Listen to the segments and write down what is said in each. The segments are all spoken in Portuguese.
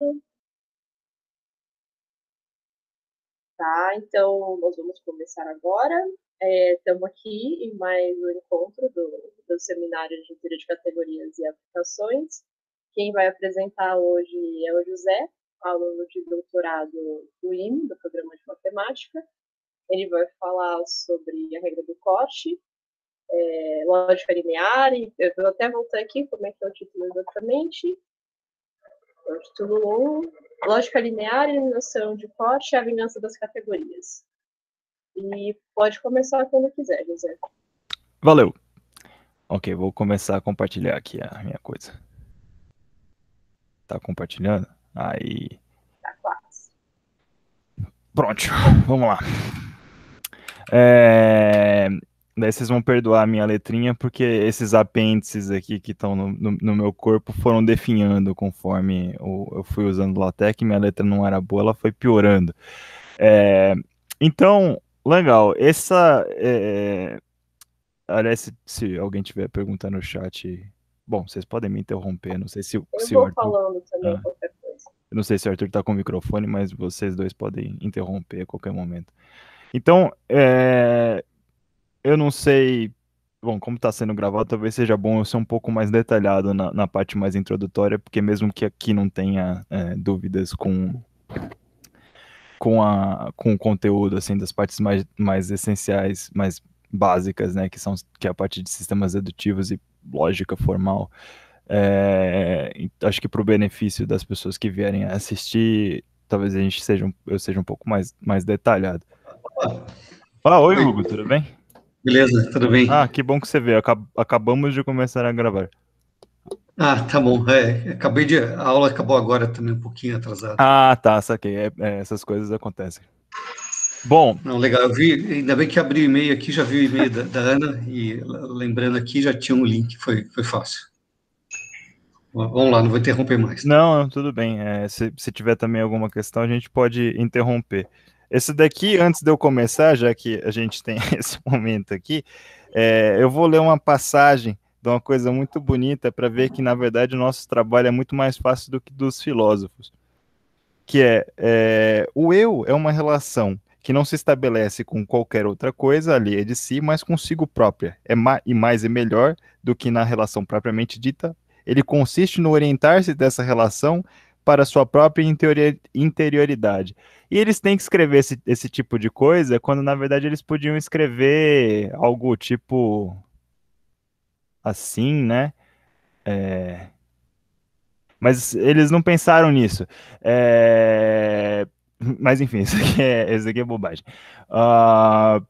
Uhum. Tá, então nós vamos começar agora. Estamos é, aqui em mais um encontro do, do Seminário de Cultura de Categorias e Aplicações. Quem vai apresentar hoje é o José, aluno de doutorado do IME, do Programa de Matemática. Ele vai falar sobre a regra do corte, é, lógica linear, e eu vou até voltar aqui como é que é o título exatamente, Título 1, Lógica Linear, Eliminação de Corte e a Vingança das Categorias. E pode começar quando quiser, José. Valeu. Ok, vou começar a compartilhar aqui a minha coisa. Tá compartilhando? Aí. Tá quase. Pronto, vamos lá. É... Daí vocês vão perdoar a minha letrinha, porque esses apêndices aqui que estão no, no, no, meu corpo foram definhando conforme eu, eu fui usando LaTeX, minha letra não era boa, ela foi piorando. É, então, legal, essa. É, aliás, se, alguém tiver pergunta no chat. Bom, vocês podem me interromper, não sei se, eu se vou o Arthur. Falando também ah, qualquer coisa. Não sei se o Arthur está com o microfone, mas vocês dois podem interromper a qualquer momento. Então, é, eu não sei. Bom, como está sendo gravado, talvez seja bom eu ser um pouco mais detalhado na, na parte mais introdutória, porque mesmo que aqui não tenha é, dúvidas com, com, a, com o conteúdo assim das partes mais, mais essenciais, mais básicas, né, que são que é a parte de sistemas dedutivos e lógica formal. É, acho que para o benefício das pessoas que vierem assistir, talvez a gente seja eu seja um pouco mais mais detalhado. Fala, oi, Hugo, tudo bem? Beleza, tudo bem? Ah, que bom que você veio. Acabamos de começar a gravar. Ah, tá bom. É, acabei de. A aula acabou agora também, um pouquinho atrasada. Ah, tá, saquei. É, é, essas coisas acontecem. Bom. Não, legal. Eu vi, ainda bem que abri o e-mail aqui, já vi o e-mail da, da, Ana, e lembrando aqui, já tinha um link, foi, foi fácil. Vamos lá, não vou interromper mais. Não, tudo bem. É, se, se tiver também alguma questão, a gente pode interromper. Esse daqui, antes de eu começar, já que a gente tem esse momento aqui, é, eu vou ler uma passagem de uma coisa muito bonita para ver que, na verdade, o nosso trabalho é muito mais fácil do que dos filósofos. Que é, é o eu é uma relação que não se estabelece com qualquer outra coisa ali de si, mas consigo própria. É ma e mais e melhor do que na relação propriamente dita. Ele consiste no orientar-se dessa relação para sua própria interioridade. E eles têm que escrever esse, esse tipo de coisa quando, na verdade, eles podiam escrever algo tipo. assim, né? É... Mas eles não pensaram nisso. É... Mas enfim, isso aqui é, isso aqui é bobagem. Uh...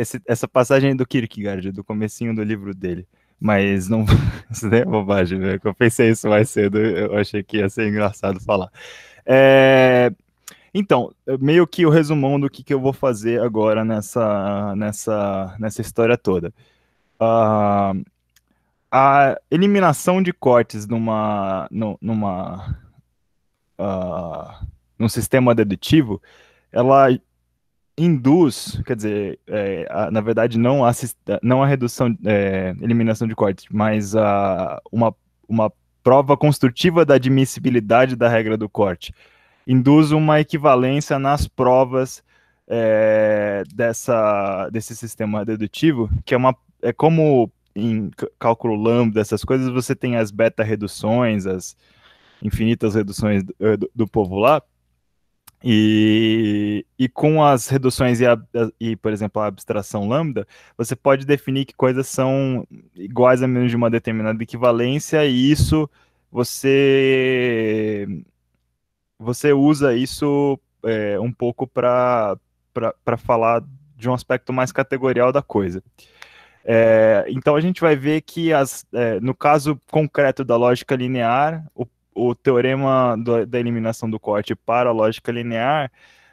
Esse, essa passagem do Kierkegaard, do comecinho do livro dele. Mas não. Isso daí é bobagem, né? Eu pensei isso mais cedo, eu achei que ia ser engraçado falar. É... Então, meio que o resumão do que, que eu vou fazer agora nessa, nessa, nessa história toda. Uh, a eliminação de cortes numa, numa, uh, num sistema dedutivo, ela induz, quer dizer, é, a, na verdade não a, não a redução, é, eliminação de cortes, mas a, uma, uma prova construtiva da admissibilidade da regra do corte, induz uma equivalência nas provas é, dessa, desse sistema dedutivo, que é uma é como em cálculo lambda, essas coisas, você tem as beta reduções, as infinitas reduções do, do povo lá, e, e com as reduções e, a, e, por exemplo, a abstração lambda, você pode definir que coisas são iguais a menos de uma determinada equivalência, e isso você, você usa isso é, um pouco para falar de um aspecto mais categorial da coisa. É, então a gente vai ver que as, é, no caso concreto da lógica linear, o o teorema do, da eliminação do corte para a lógica linear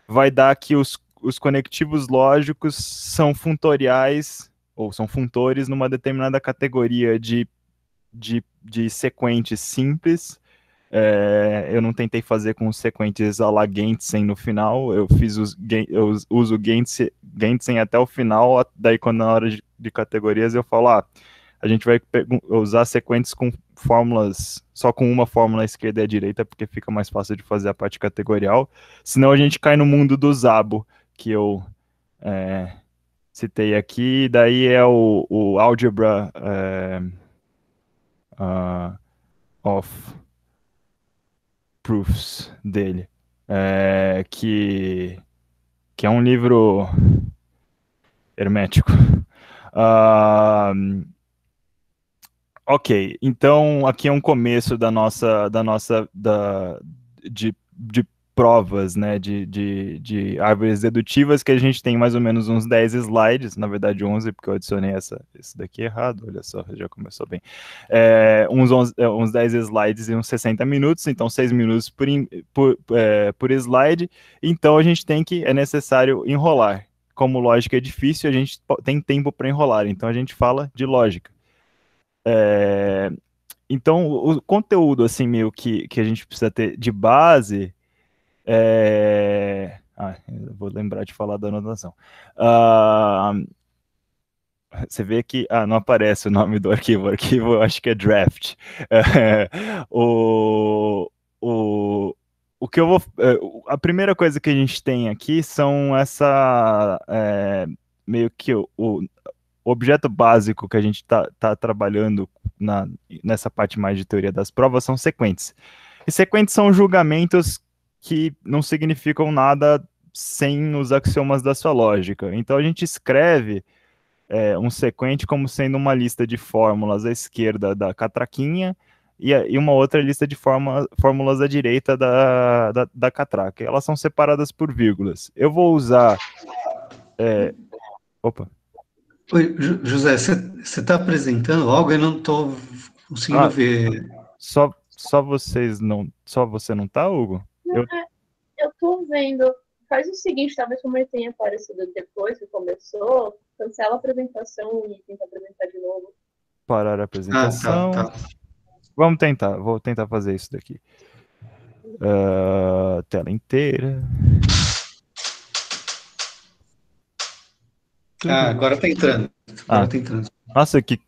vai dar que os, os conectivos lógicos são funtoriais ou são funtores numa determinada categoria de, de, de sequentes simples. É, eu não tentei fazer com sequentes a la Gentsen no final, eu fiz os, eu uso Gentsen, Gentsen até o final, daí quando na hora de, de categorias eu falo, ah, a gente vai usar sequentes com fórmulas, só com uma fórmula à esquerda e à direita, porque fica mais fácil de fazer a parte categorial. Senão a gente cai no mundo do Zabo, que eu é, citei aqui, daí é o, o Algebra é, uh, of Proofs dele, é, que, que é um livro hermético. Uh, Ok, então aqui é um começo da nossa, da nossa, da, de, de provas, né, de, de, de, árvores dedutivas, que a gente tem mais ou menos uns 10 slides, na verdade 11, porque eu adicionei essa, esse daqui errado, olha só, já começou bem, é, uns, 11, é, uns 10 slides e uns 60 minutos, então 6 minutos por, por, é, por slide, então a gente tem que, é necessário enrolar, como lógica é difícil, a gente tem tempo para enrolar, então a gente fala de lógica. É, então, o conteúdo, assim, meio que, que a gente precisa ter de base. É... Ah, vou lembrar de falar da anotação. Ah, você vê que. Ah, não aparece o nome do arquivo. O arquivo eu acho que é draft. É, o, o, o que eu vou. É, a primeira coisa que a gente tem aqui são essa. É, meio que o o objeto básico que a gente está tá trabalhando na, nessa parte mais de teoria das provas são sequentes. E sequentes são julgamentos que não significam nada sem os axiomas da sua lógica. Então a gente escreve é, um sequente como sendo uma lista de fórmulas à esquerda da catraquinha e, e uma outra lista de forma, fórmulas à direita da, da, da, catraca. Elas são separadas por vírgulas. Eu vou usar. É, opa. Oi, José, você está apresentando algo? Eu não estou conseguindo ah, ver. Só, só vocês não. Só você não está, Hugo? Não, eu... É, estou vendo. Faz o seguinte, talvez como ele tenha aparecido depois que começou, cancela a apresentação e tenta apresentar de novo. Parar a apresentação. Ah, tá, tá. Vamos tentar, vou tentar fazer isso daqui. Uh, tela inteira. Ah, agora tá entrando. Ah. Agora tá entrando. Nossa, que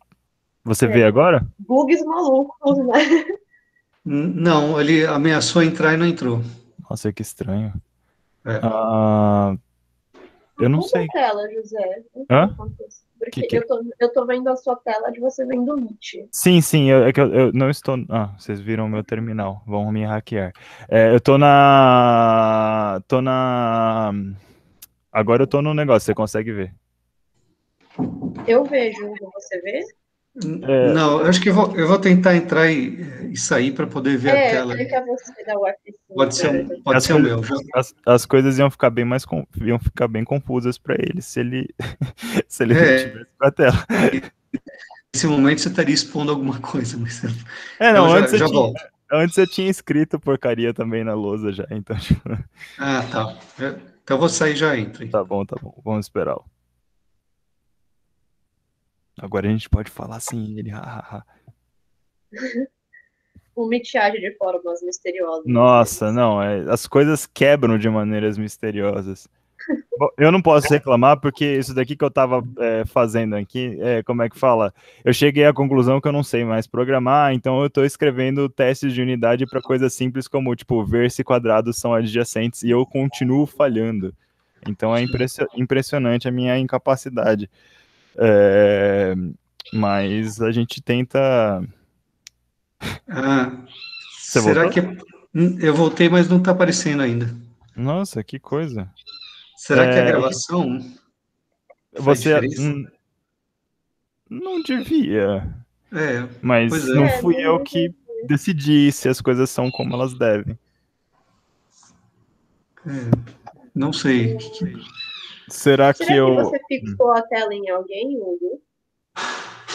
você é. vê agora? Bugs malucos, né? Não, ele ameaçou entrar e não entrou. Nossa, que estranho. É. Ah, eu não sei. a tela, José. Hã? Porque que que... Eu, tô, eu tô vendo a sua tela de você vendo o Meet. Sim, sim, eu, é que eu, eu, não estou. Ah, vocês viram o meu terminal, vão me hackear. É, eu tô na. tô na. Agora eu tô no negócio, você consegue ver. Eu vejo, você vê? É. Não, eu acho que eu vou, eu vou tentar entrar e, e sair para poder ver é, a tela. pode ser, né? pode as ser coisas, o meu. As, as, coisas iam ficar bem mais iam ficar bem confusas para ele se ele se ele é. tivesse com a tela. Nesse momento você estaria expondo alguma coisa, mas é não, antes já, já tinha, volto. Antes eu tinha escrito porcaria também na lousa já, então. Tipo, ah, tá. Então eu vou sair já entro. Tá então. bom, tá bom. Vamos esperar. -o. Agora a gente pode falar sem ele. O etiagem de formas misteriosas. Nossa, não, é, as coisas quebram de maneiras misteriosas. Bom, eu não posso reclamar porque isso daqui que eu estava é, fazendo aqui, é, como é que fala? Eu cheguei à conclusão que eu não sei mais programar, então eu estou escrevendo testes de unidade para coisas simples como tipo ver se quadrados são adjacentes e eu continuo falhando. Então é impressionante a minha incapacidade. É, mas a gente tenta. Ah, será voltou? que. É- hum, eu voltei, mas não está aparecendo ainda. Nossa, que coisa. Será é, que a é, gravação. Você. Hum, não devia. É, mas é. não fui eu que decidi se as coisas são como elas devem. É, não sei. Será, Será que, que, eu. Você fixou hum. a tela em alguém, Hugo?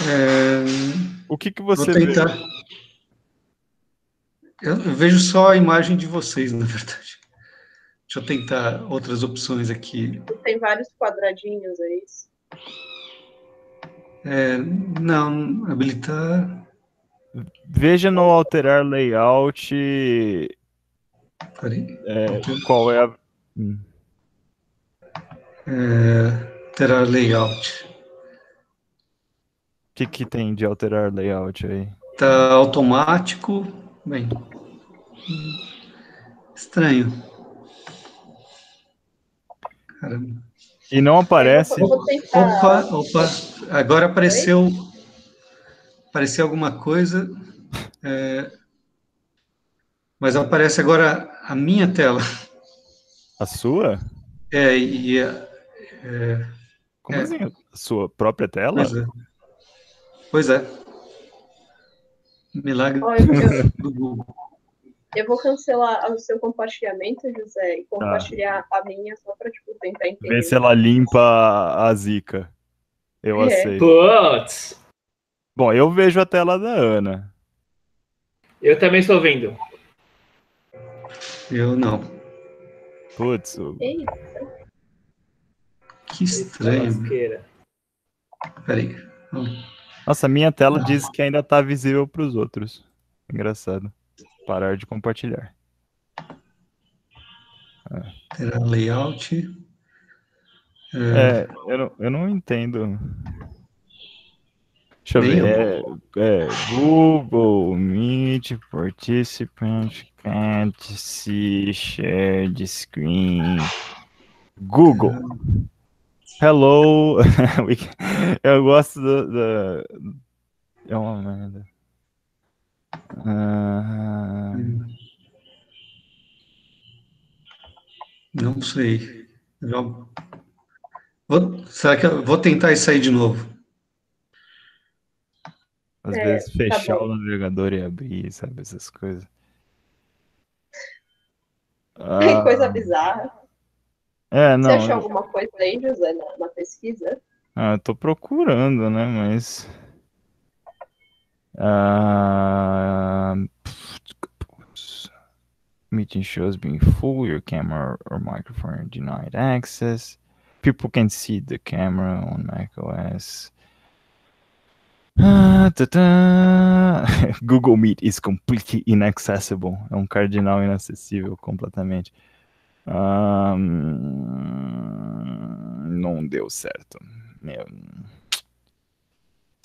É... O que, que você. Vou tentar... Vê? Eu vejo só a imagem de vocês, na verdade. Deixa eu tentar outras opções aqui. Tem vários quadradinhos, é isso? É, não, habilitar. Veja no alterar layout. Peraí. É, qual é a. Hum. É, alterar layout. O que, que tem de alterar layout aí? Tá automático. Bem. Estranho. Caramba. E não aparece. Opa, opa. Agora apareceu. Apareceu alguma coisa. É, mas aparece agora a minha tela. A sua? É, e é, Como é. assim? Sua própria tela? Pois é. Pois é. Milagre do Google. Eu vou cancelar o seu compartilhamento, José, e compartilhar ah. a minha só para tipo, tentar entender. Vê se ela limpa a zica. Eu é. aceito. Putz. Bom, eu vejo a tela da Ana. Eu também estou vendo. Eu não. Putz. O... Eita. Que estranho. Né? Peraí. Nossa, minha tela Não. diz que ainda está visível para os outros. Engraçado. Parar de compartilhar. layout. É, eu não, eu não entendo. Deixa eu ver. É, é, Google Meet Participant Can't See Shared Screen. Google. Hello. eu gosto do. do... É uma merda. Uh... Não sei. Já... Vou... Será que eu vou tentar isso aí de novo? Às é, vezes tá fechar tá o navegador e abrir, sabe? Essas coisas. Ah... coisa bizarra. É, não. Você achou eu... alguma coisa aí, José, na, na pesquisa? Ah, eu tô procurando, né? Mas. Ah, Meeting shows being full, your camera or microphone denied access. People can see the camera on macOS. Ah, Google Meet is completely inaccessible. É um cardinal inacessível completamente. Um, não deu certo. Meu.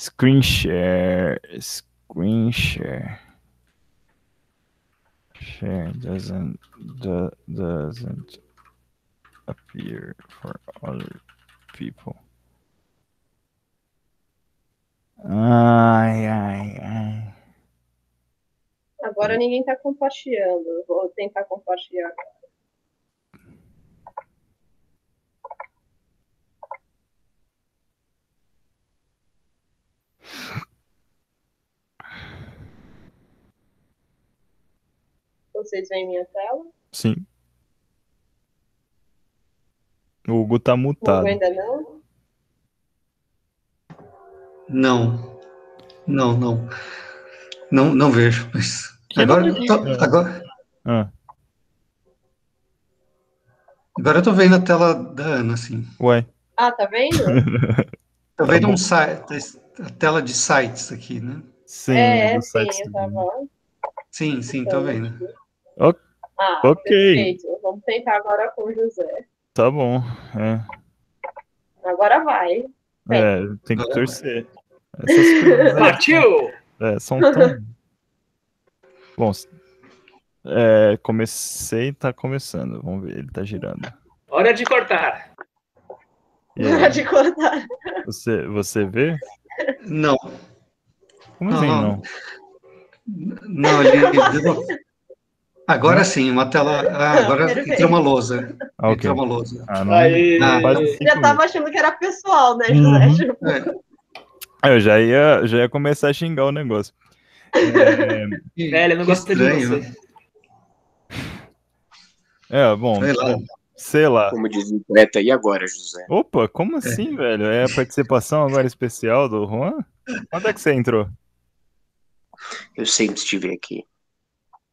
Screen share. Screen share. Share doesn't, do, doesn't appear for other people. Ai, ai, ai. Agora ninguém está compartilhando. Vou tentar compartilhar agora. Vocês veem minha tela? Sim. O Hugo tá mutado. Hugo ainda não? Não. Não, não. Não, não vejo, mas. Que agora, eu tô, agora. Ah. Agora eu tô vendo a tela da Ana, assim. Ué. Ah, tá vendo? tô tá vendo bom. um site a tela de sites aqui, né? Sim, é, né, do site tá sim, sim, sim, vendo. Ah, ok. Perfeito. Vamos tentar agora com o José. Tá bom. É. Agora vai. É, tem que agora torcer. Essas Partiu! Né? É, são tão. bom, é, comecei, tá começando. Vamos ver, ele tá girando. Hora de cortar. Hora de cortar. Você, você vê? Não. Como assim, não? Não, ele. Agora sim, uma tela. Ah, agora entrou uma lousa. Ah, okay. Entrou uma lousa. Ah, não, Aí, ah, já tava achando que era pessoal, né, José? Uhum. Tipo, é. Eu já ia, já ia começar a xingar o negócio. É, é ele não gosta de você. Né? É, bom. Sei lá. Sei lá. Como diz o poeta, e agora, José? Opa, como assim, é. velho? É a participação agora especial do Juan? Quando é que você entrou? Eu sempre estive aqui.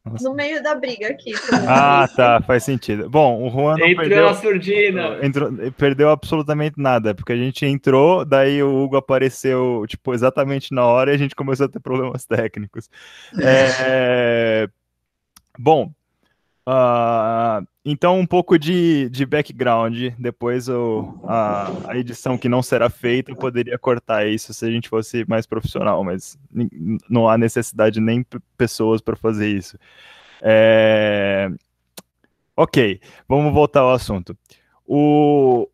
Nossa. No meio da briga aqui. Ah, tá, faz sentido. Bom, o Juan não entrou perdeu... a surdina. Entrou, perdeu absolutamente nada, porque a gente entrou, daí o Hugo apareceu, tipo, exatamente na hora e a gente começou a ter problemas técnicos. É... Bom, Uh, então, um pouco de, de background. Depois eu, a, a, edição que não será feita, eu poderia cortar isso se a gente fosse mais profissional, mas não há necessidade nem pessoas para fazer isso. É... Ok, vamos voltar ao assunto. O,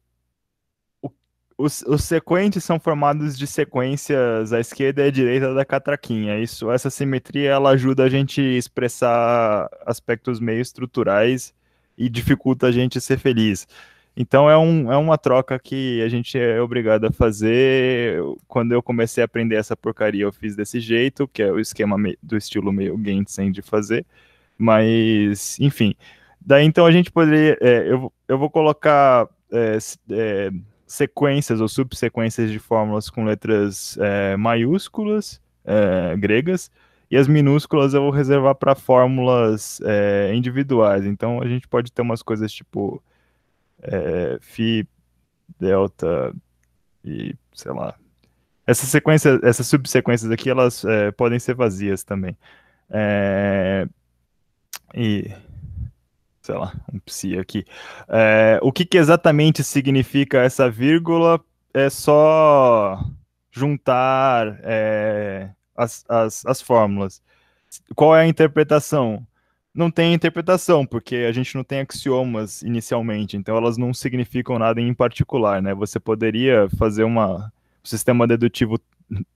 os, os sequentes são formados de sequências à esquerda e à direita da catraquinha. Isso, essa simetria ela ajuda a gente a expressar aspectos meio estruturais e dificulta a gente ser feliz. Então é, um, é uma troca que a gente é obrigado a fazer. Quando eu comecei a aprender essa porcaria, eu fiz desse jeito, que é o esquema do estilo meio Gensen de fazer. Mas, enfim. Daí então a gente poderia. É, eu, eu vou colocar. É, é, sequências ou subsequências de fórmulas com letras é, maiúsculas é, gregas e as minúsculas eu vou reservar para fórmulas é, individuais. Então a gente pode ter umas coisas tipo φ, é, delta e sei lá. Essas sequências, essas subsequências aqui, elas é, podem ser vazias também. É, e sei lá, um psi aqui. É, o que, que, exatamente significa essa vírgula é só juntar é, as, as, as fórmulas. Qual é a interpretação? Não tem interpretação, porque a gente não tem axiomas inicialmente, então elas não significam nada em particular, né? Você poderia fazer uma, um sistema dedutivo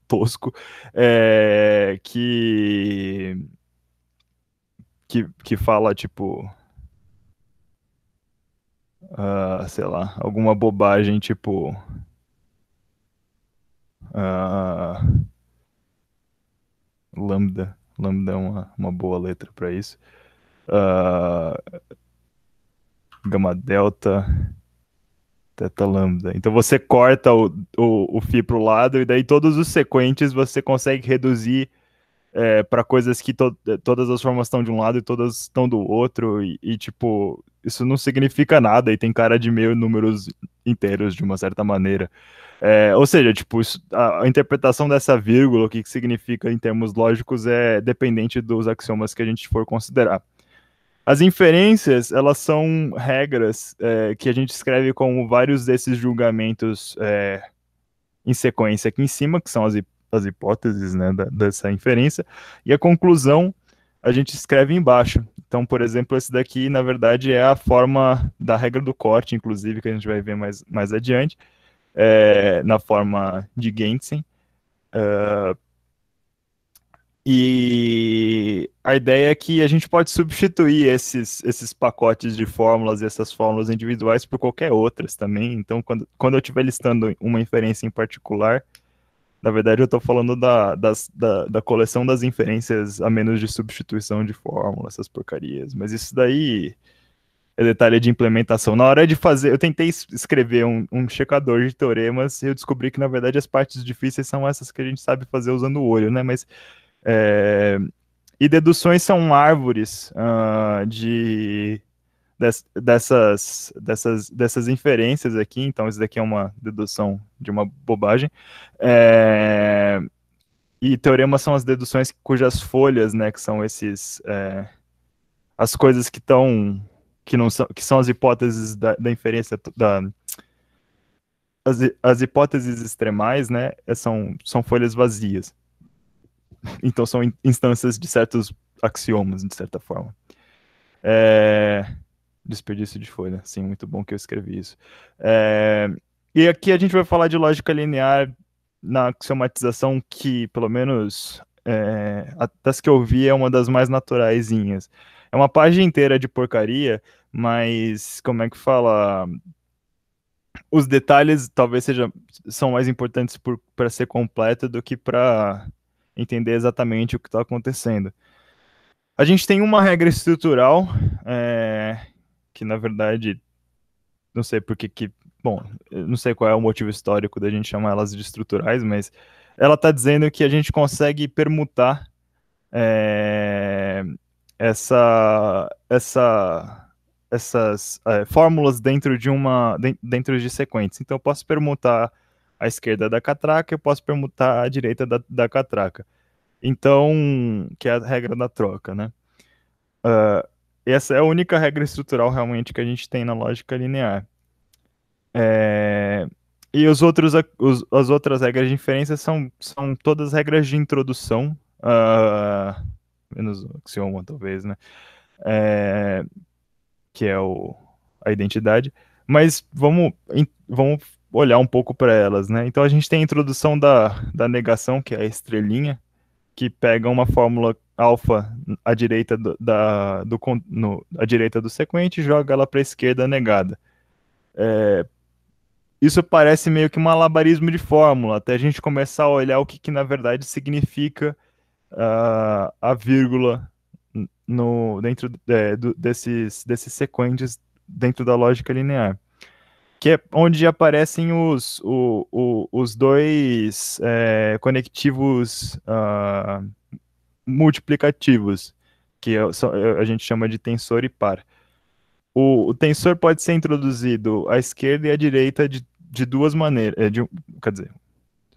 tosco é, que, que que fala, tipo, uh, sei lá, alguma bobagem tipo. Uh, lambda. Lambda é uma, uma boa letra para isso. Uh, gama delta, teta lambda. Então você corta o, o, o fi para o lado e daí todos os sequentes você consegue reduzir é, para coisas que to é, todas as formas estão de um lado e todas estão do outro, e, e, tipo, isso não significa nada, e tem cara de meio números inteiros, de uma certa maneira. É, ou seja, tipo, isso, a, a, interpretação dessa vírgula, o que, que significa em termos lógicos, é dependente dos axiomas que a gente for considerar. As inferências, elas são regras é, que a gente escreve como vários desses julgamentos é, em sequência aqui em cima, que são as hipóteses das hipóteses, né, da, dessa inferência, e a conclusão a gente escreve embaixo. Então, por exemplo, esse daqui, na verdade, é a forma da regra do corte, inclusive, que a gente vai ver mais, mais adiante, é, na forma de Gensen. Uh, é, e a ideia é que a gente pode substituir esses, esses pacotes de fórmulas e essas fórmulas individuais por qualquer outras também. Então, quando, quando eu estiver listando uma inferência em particular, na verdade, eu estou falando da, das, da, da, coleção das inferências a menos de substituição de fórmula, essas porcarias. Mas isso daí é detalhe de implementação. Na hora de fazer, eu tentei escrever um, um checador de teoremas e eu descobri que, na verdade, as partes difíceis são essas que a gente sabe fazer usando o olho, né? Mas. É... E deduções são árvores uh, de dessas, dessas, dessas inferências aqui, então isso daqui é uma dedução de uma bobagem. É, e teoremas são as deduções cujas folhas, né, que são esses é, as coisas que estão que não são que são as hipóteses da, da inferência da as, as hipóteses extremais, né, é, são são folhas vazias. Então são instâncias de certos axiomas, de certa forma. É, Desperdício de folha. Sim, muito bom que eu escrevi isso. É... E aqui a gente vai falar de lógica linear na axiomatização que, pelo menos, é, das que eu vi, é uma das mais naturaisinhas. É uma página inteira de porcaria, mas como é que fala? Os detalhes talvez seja, são mais importantes para ser completo do que para entender exatamente o que está acontecendo. A gente tem uma regra estrutural é, que na verdade, não sei por que que, bom, não sei qual é o motivo histórico da gente chamar elas de estruturais, mas ela está dizendo que a gente consegue permutar é, essa, essa, essas é, fórmulas dentro de uma, dentro de sequentes. Então eu posso permutar a esquerda da catraca, eu posso permutar a direita da, da catraca. Então, que é a regra da troca, né? Uh, essa é a única regra estrutural realmente que a gente tem na lógica linear. É... E os outros, os, as outras regras de inferência são, são todas regras de introdução, uh, menos o axioma, talvez, né? É... Que é o, a identidade. Mas vamos, vamos olhar um pouco para elas, né? Então a gente tem a introdução da, da negação, que é a estrelinha, que pega uma fórmula alfa à direita do, da, do, no, à direita do sequente e joga ela para a esquerda negada. É, isso parece meio que um malabarismo de fórmula, até a gente começar a olhar o que, que na verdade significa uh, a vírgula no, dentro é, do, desses, desses sequentes dentro da lógica linear. Que é onde aparecem os, o, o, os dois é, conectivos uh, multiplicativos, que é é, a gente chama de tensor e par. O, o tensor pode ser introduzido à esquerda e à direita de, de duas maneiras. É, de, quer dizer,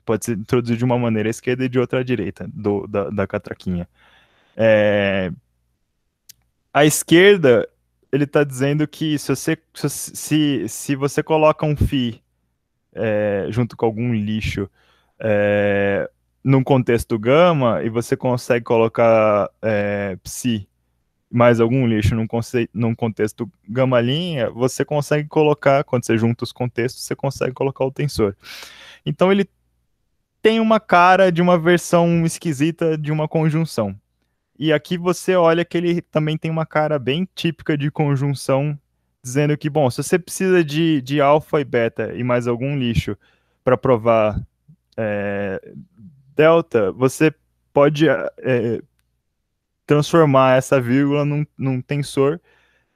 pode ser introduzido de uma maneira à esquerda e de outra à direita do, da, da catraquinha. É, à esquerda, ele está dizendo que se você, se, se você coloca um FI é, junto com algum lixo, é, num contexto gama e você consegue colocar é, psi mais algum lixo num, conce... num contexto gama linha, você consegue colocar, quando você junta os contextos, você consegue colocar o tensor. Então ele tem uma cara de uma versão esquisita de uma conjunção. E aqui você olha que ele também tem uma cara bem típica de conjunção, dizendo que, bom, se você precisa de, de alfa e beta e mais algum lixo para provar é, delta, você pode é, transformar essa vírgula num, num, tensor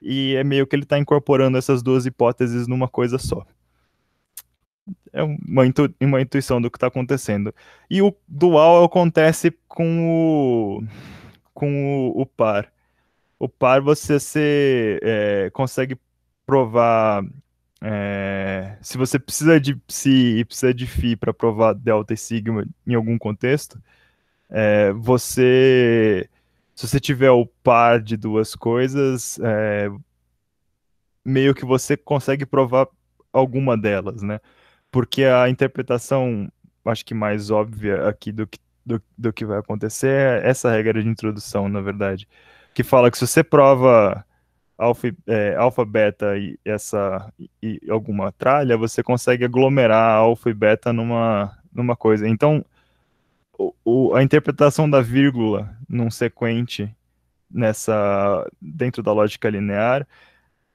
e é meio que ele está incorporando essas duas hipóteses numa coisa só. É uma, intu, uma intuição do que está acontecendo. E o dual acontece com o, com o, o par. O par você se, é, consegue provar é, se você precisa de psi e precisa de fi para provar delta e sigma em algum contexto, é, você, se você tiver o par de duas coisas, é, meio que você consegue provar alguma delas, né? Porque a interpretação, acho que mais óbvia aqui do que, do, do que vai acontecer é essa regra de introdução, na verdade, que fala que se você prova alfa, é, alfa beta e, essa, e alguma tralha, você consegue aglomerar alfa e beta numa, numa coisa. Então, o, o, a interpretação da vírgula num sequente nessa dentro da lógica linear,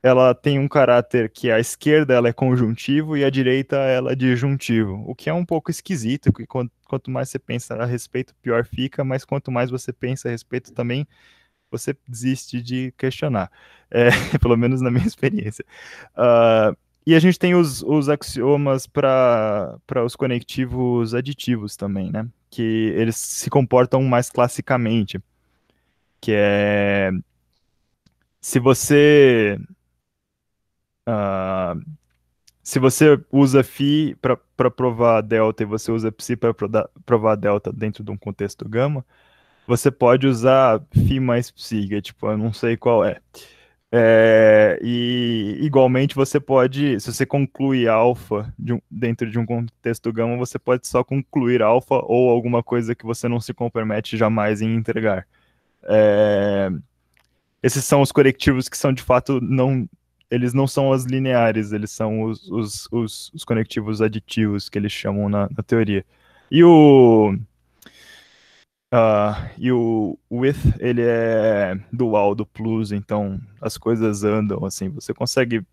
ela tem um caráter que a esquerda ela é conjuntivo e a direita ela é disjuntivo, o que é um pouco esquisito, porque quanto, quanto mais você pensa a respeito, pior fica, mas quanto mais você pensa a respeito também, você desiste de questionar, é, pelo menos na minha experiência. Uh, e a gente tem os, os axiomas para os conectivos aditivos também, né? Que eles se comportam mais classicamente. Que é. Se você. Uh, se você usa φ para provar delta e você usa psi para provar delta dentro de um contexto gama, você pode usar φ mais psiga, tipo, eu não sei qual é. é e igualmente você pode, se você conclui alfa de um, dentro de um contexto gama, você pode só concluir alfa ou alguma coisa que você não se compromete jamais em entregar. É, esses são os conectivos que são de fato não eles não são as lineares, eles são os, os, os, os conectivos aditivos que eles chamam na, na teoria. E o Uh, e o with ele é dual do plus, então as coisas andam assim. Você consegue.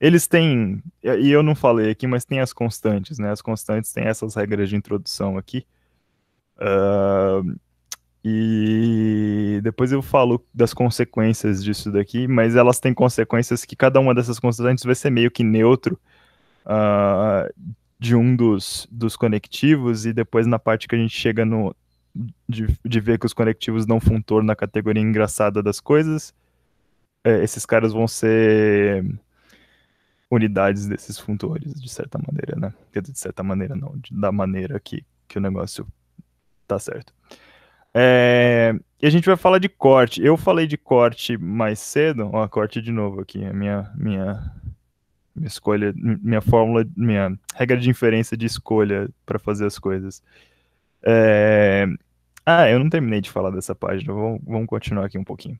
Eles têm, e eu não falei aqui, mas tem as constantes, né? As constantes têm essas regras de introdução aqui. Uh, e depois eu falo das consequências disso daqui, mas elas têm consequências que cada uma dessas constantes vai ser meio que neutro. Uh, de um dos, dos conectivos, e depois na parte que a gente chega no, de, de ver que os conectivos não funtor na categoria engraçada das coisas, é, esses caras vão ser unidades desses funtores, de certa maneira, né? De certa maneira, não, de, da maneira que, que o negócio tá certo. É, e a gente vai falar de corte. Eu falei de corte mais cedo, ó, corte de novo aqui, a minha, minha, minha escolha, minha fórmula, minha regra de inferência de escolha para fazer as coisas. É... Ah, eu não terminei de falar dessa página, vamos, vamos continuar aqui um pouquinho.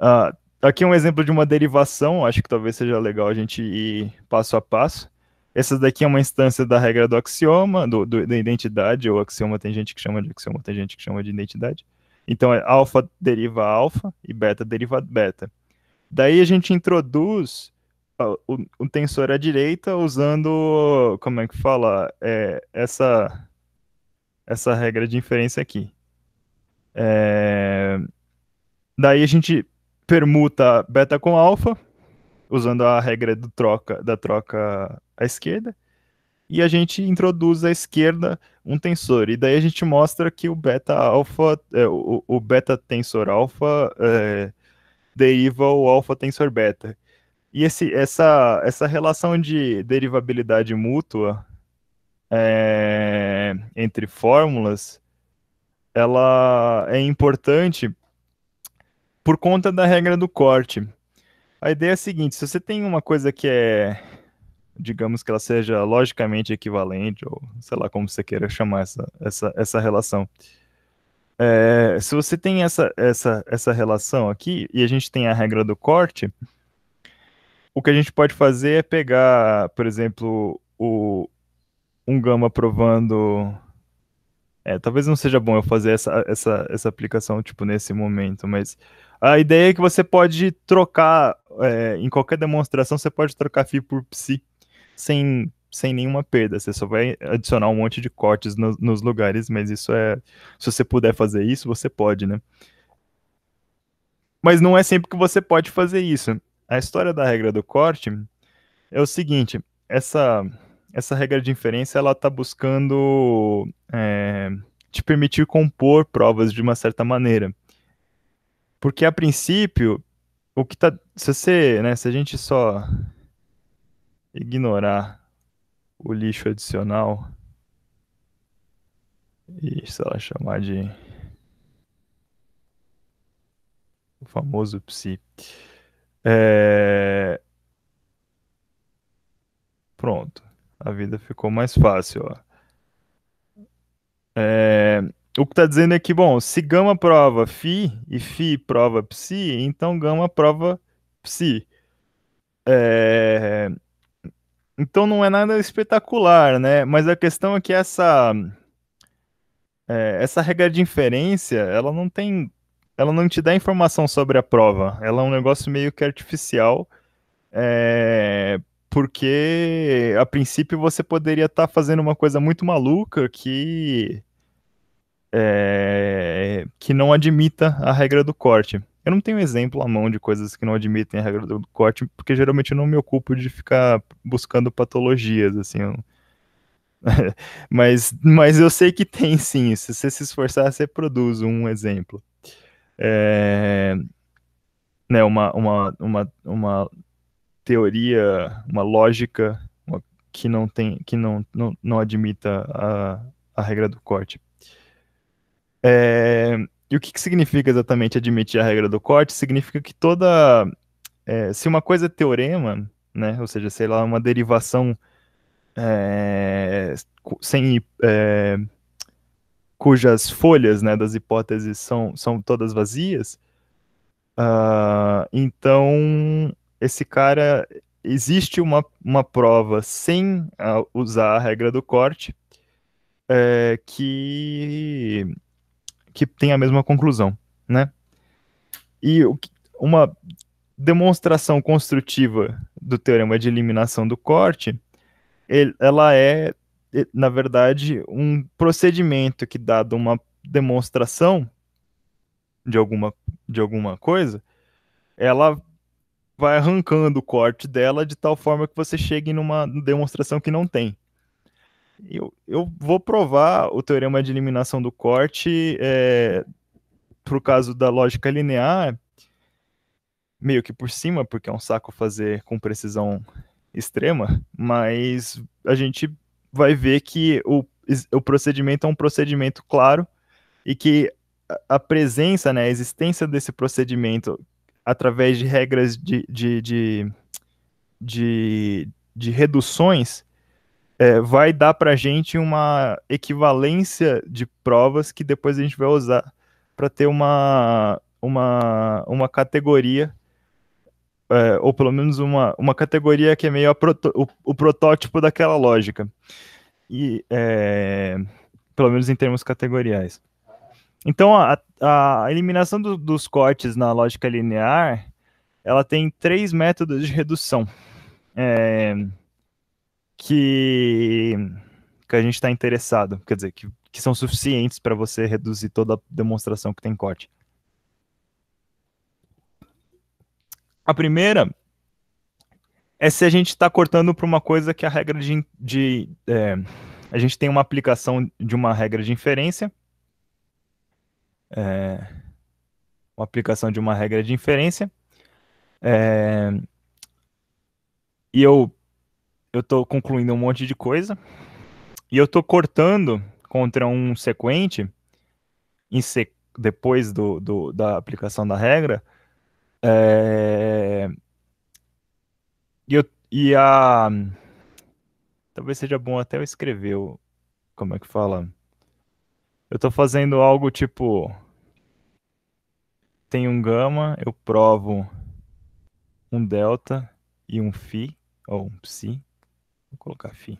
Ah, aqui é um exemplo de uma derivação, acho que talvez seja legal a gente ir passo a passo. Essa daqui é uma instância da regra do axioma, do, do da identidade, ou axioma tem gente que chama de axioma, tem gente que chama de identidade. Então, é alfa deriva alfa e beta deriva beta. Daí a gente introduz ah, o, o tensor à direita usando, como é que fala, é, essa essa regra de inferência aqui. É... Daí a gente permuta beta com alfa, usando a regra do troca, da troca à esquerda, e a gente introduz à esquerda um tensor. E daí a gente mostra que o beta alfa, é, o, o, beta tensor alfa é, deriva o alfa tensor beta. E esse, essa, essa relação de derivabilidade mútua é, entre fórmulas, ela é importante por conta da regra do corte. A ideia é a seguinte: se você tem uma coisa que é, digamos que ela seja logicamente equivalente, ou sei lá como você queira chamar essa, essa, essa relação. É, se você tem essa, essa, essa relação aqui, e a gente tem a regra do corte, o que a gente pode fazer é pegar, por exemplo, o, um Gama provando. É, talvez não seja bom eu fazer essa, essa, essa aplicação tipo nesse momento, mas a ideia é que você pode trocar é, em qualquer demonstração, você pode trocar FI por psi sem, sem nenhuma perda. Você só vai adicionar um monte de cortes no, nos lugares, mas isso é. Se você puder fazer isso, você pode, né? Mas não é sempre que você pode fazer isso. A história da regra do corte é o seguinte: essa essa regra de inferência ela está buscando é, te permitir compor provas de uma certa maneira. Porque a princípio, o que tá. Se você, né, se a gente só ignorar o lixo adicional e se ela chamar de o famoso psi. É... Pronto a vida ficou mais fácil. Ó. É, o que está dizendo é que, bom, se gama prova Φ e Φ prova Psi, então gama prova Psi. É... Então não é nada espetacular, né? Mas a questão é que essa é, essa regra de inferência, ela não tem, ela não te dá informação sobre a prova. Ela é um negócio meio que artificial é, porque a princípio você poderia estar tá fazendo uma coisa muito maluca que é, que não admita a regra do corte. Eu não tenho exemplo à mão de coisas que não admitem a regra do corte, porque geralmente eu não me ocupo de ficar buscando patologias, assim. mas, mas eu sei que tem sim. Se você se esforçar, você produz um exemplo. É... Né, uma, uma, uma, uma teoria, uma lógica uma, que não tem, que não, não, não admita a, a regra do corte. É, e o que, que, significa exatamente admitir a regra do corte? Significa que toda. É, se uma coisa é teorema, né, ou seja, sei lá, uma derivação é, sem, é, cujas folhas né, das hipóteses são, são todas vazias, uh, então esse cara existe uma, uma prova sem ah, usar a regra do corte é, que que tem a mesma conclusão, né? E o, uma demonstração construtiva do teorema de eliminação do corte, ele, ela é, na verdade, um procedimento que, dado uma demonstração de alguma, de alguma coisa, ela vai arrancando o corte dela de tal forma que você chegue numa demonstração que não tem. Eu, eu vou provar o teorema de eliminação do corte é, para o caso da lógica linear, meio que por cima, porque é um saco fazer com precisão extrema, mas a gente vai ver que o, o procedimento é um procedimento claro e que a presença, né, a existência desse procedimento através de regras de, de, de, de, de reduções, é, vai dar para a gente uma equivalência de provas que depois a gente vai usar para ter uma, uma, uma categoria, é, ou pelo menos uma, uma categoria que é meio proto, o, o, protótipo daquela lógica. E, é, pelo menos em termos categoriais. Então, a, a eliminação do, dos cortes na lógica linear, ela tem três métodos de redução é, que, que a gente está interessado, quer dizer, que, que são suficientes para você reduzir toda a demonstração que tem corte. A primeira é se a gente está cortando para uma coisa que a regra de. de é, a gente tem uma aplicação de uma regra de inferência é, uma aplicação de uma regra de inferência. É, e eu eu concluindo um monte de coisa e eu estou cortando contra um sequente se depois do, do, da aplicação da regra é... e, eu, e a talvez seja bom até eu escrever o... como é que fala eu tô fazendo algo tipo tenho um gama, eu provo um delta e um φ, ou um psi, vou colocar φ. Uh...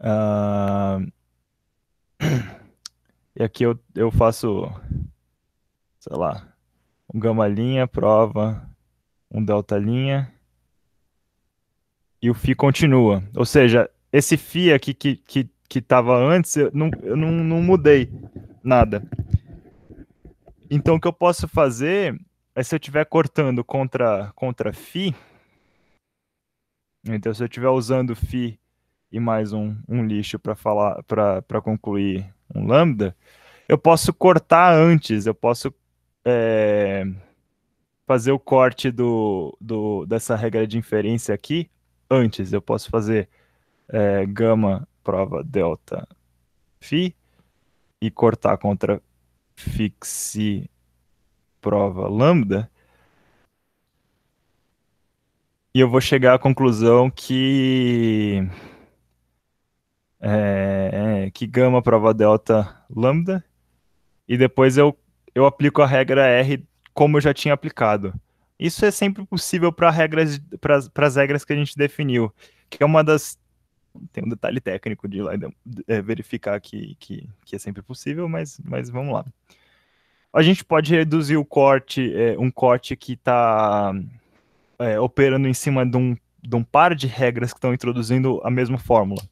Ah, e aqui eu, eu faço, sei lá, um gama linha, prova, um delta linha, e o φ continua. Ou seja, esse φ aqui que estava que, que antes, eu, não, eu não, não mudei nada. Então, o que eu posso fazer é se eu estiver cortando contra, contra Φ, então se eu estiver usando Φ e mais um, um lixo para falar para concluir um lambda, eu posso cortar antes, eu posso é, fazer o corte do, do, dessa regra de inferência aqui antes. Eu posso fazer é, gama prova delta φ e cortar contra fixe prova lambda, e eu vou chegar à conclusão que é, é, que gama prova delta lambda, e depois eu, eu aplico a regra R como eu já tinha aplicado. Isso é sempre possível para regras, para as regras que a gente definiu, que é uma das tem um detalhe técnico de ir lá e é, verificar que, que, que é sempre possível, mas, mas vamos lá. A gente pode reduzir o corte, é, um corte que está é, operando em cima de um, de um par de regras que estão introduzindo a mesma fórmula.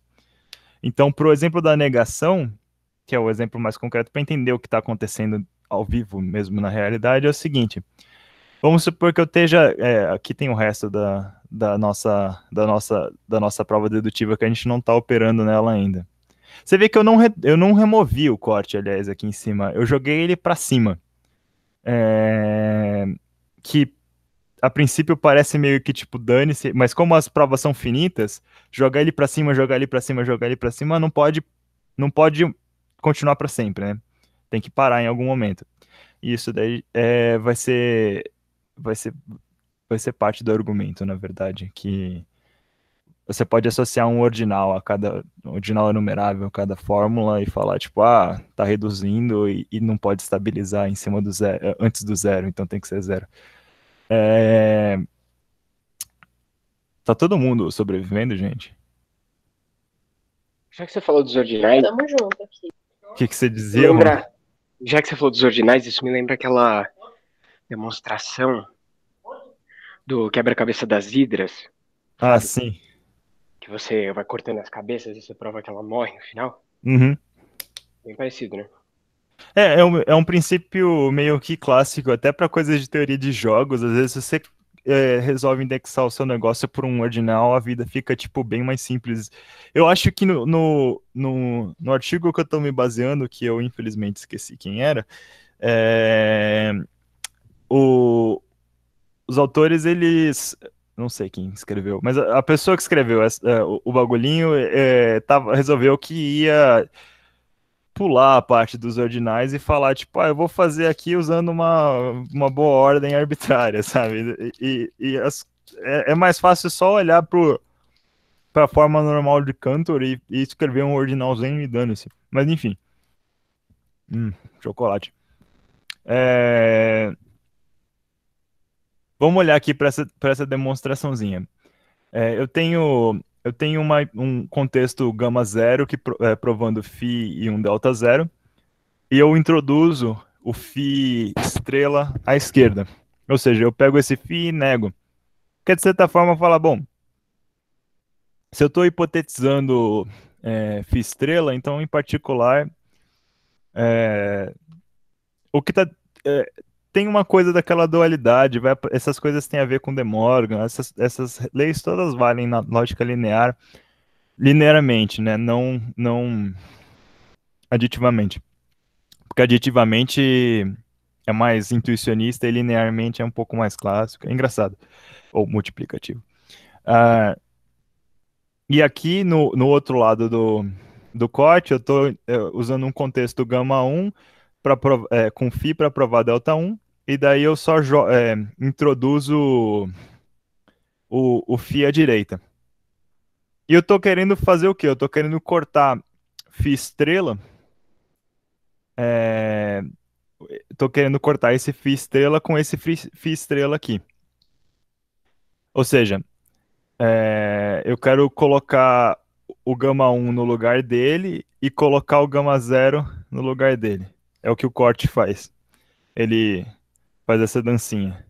Então, para o exemplo da negação, que é o exemplo mais concreto para entender o que está acontecendo ao vivo mesmo na realidade, é o seguinte: Vamos supor que eu esteja. É, aqui tem o resto da, da, nossa, da, nossa, da nossa prova dedutiva que a gente não está operando nela ainda. Você vê que eu não, re, eu não removi o corte, aliás, aqui em cima. Eu joguei ele para cima. É, que a princípio parece meio que tipo dane-se, mas como as provas são finitas, jogar ele para cima, jogar ele para cima, jogar ele para cima não pode não pode continuar para sempre, né? Tem que parar em algum momento. isso daí é, vai ser vai ser, vai ser parte do argumento, na verdade, que você pode associar um ordinal a cada ordinal enumerável a cada fórmula e falar tipo ah tá reduzindo e, e, não pode estabilizar em cima do zero antes do zero então tem que ser zero é... tá todo mundo sobrevivendo gente já que você falou dos ordinais tamo junto aqui o que que você dizia lembra... já que você falou dos ordinais isso me lembra aquela demonstração do quebra-cabeça das hidras. Ah, sim. Que você vai cortando as cabeças e você prova que ela morre no final. Uhum. Bem parecido, né? É, é um, é um princípio meio que clássico, até para coisas de teoria de jogos. Às vezes você é, resolve indexar o seu negócio por um ordinal, a vida fica, tipo, bem mais simples. Eu acho que no, no, no, no artigo que eu estou me baseando, que eu infelizmente esqueci quem era, é, o, os autores, eles. Não sei quem escreveu, mas a, a pessoa que escreveu essa, é, o, o, bagulhinho é, tava, resolveu que ia pular a parte dos ordinais e falar, tipo, ah, eu vou fazer aqui usando uma, uma boa ordem arbitrária, sabe? E, e as, é, é, mais fácil só olhar pro, pra forma normal de Cantor e, e escrever um ordinalzinho e dando se Mas enfim. Hum, chocolate. É... Vamos olhar aqui para essa, essa demonstraçãozinha. É, eu tenho, eu tenho uma, um contexto gama zero que é, provando φ e um delta zero, e eu introduzo o φ estrela à esquerda. Ou seja, eu pego esse φ e nego. Quer de certa forma falar, bom, se eu estou hipotetizando é, φ estrela, então em particular é, o que está é, tem uma coisa daquela dualidade, vai, essas coisas têm a ver com De Morgan, essas, essas leis todas valem na lógica linear, linearmente, né? Não, não aditivamente. Porque aditivamente é mais intuicionista e linearmente é um pouco mais clássico. É engraçado. Ou multiplicativo. Uh, e aqui no, no outro lado do, do corte, eu estou eh, usando um contexto gama 1 pra, é, com φ para provar delta 1 e daí eu só é, introduzo o, o FI à direita. E eu tô querendo fazer o quê? Eu tô querendo cortar FI estrela. É, tô querendo cortar esse FI estrela com esse FI estrela aqui. Ou seja, é, eu quero colocar o gama 1 no lugar dele e colocar o gama 0 no lugar dele. É o que o corte faz. Ele faz essa dancinha.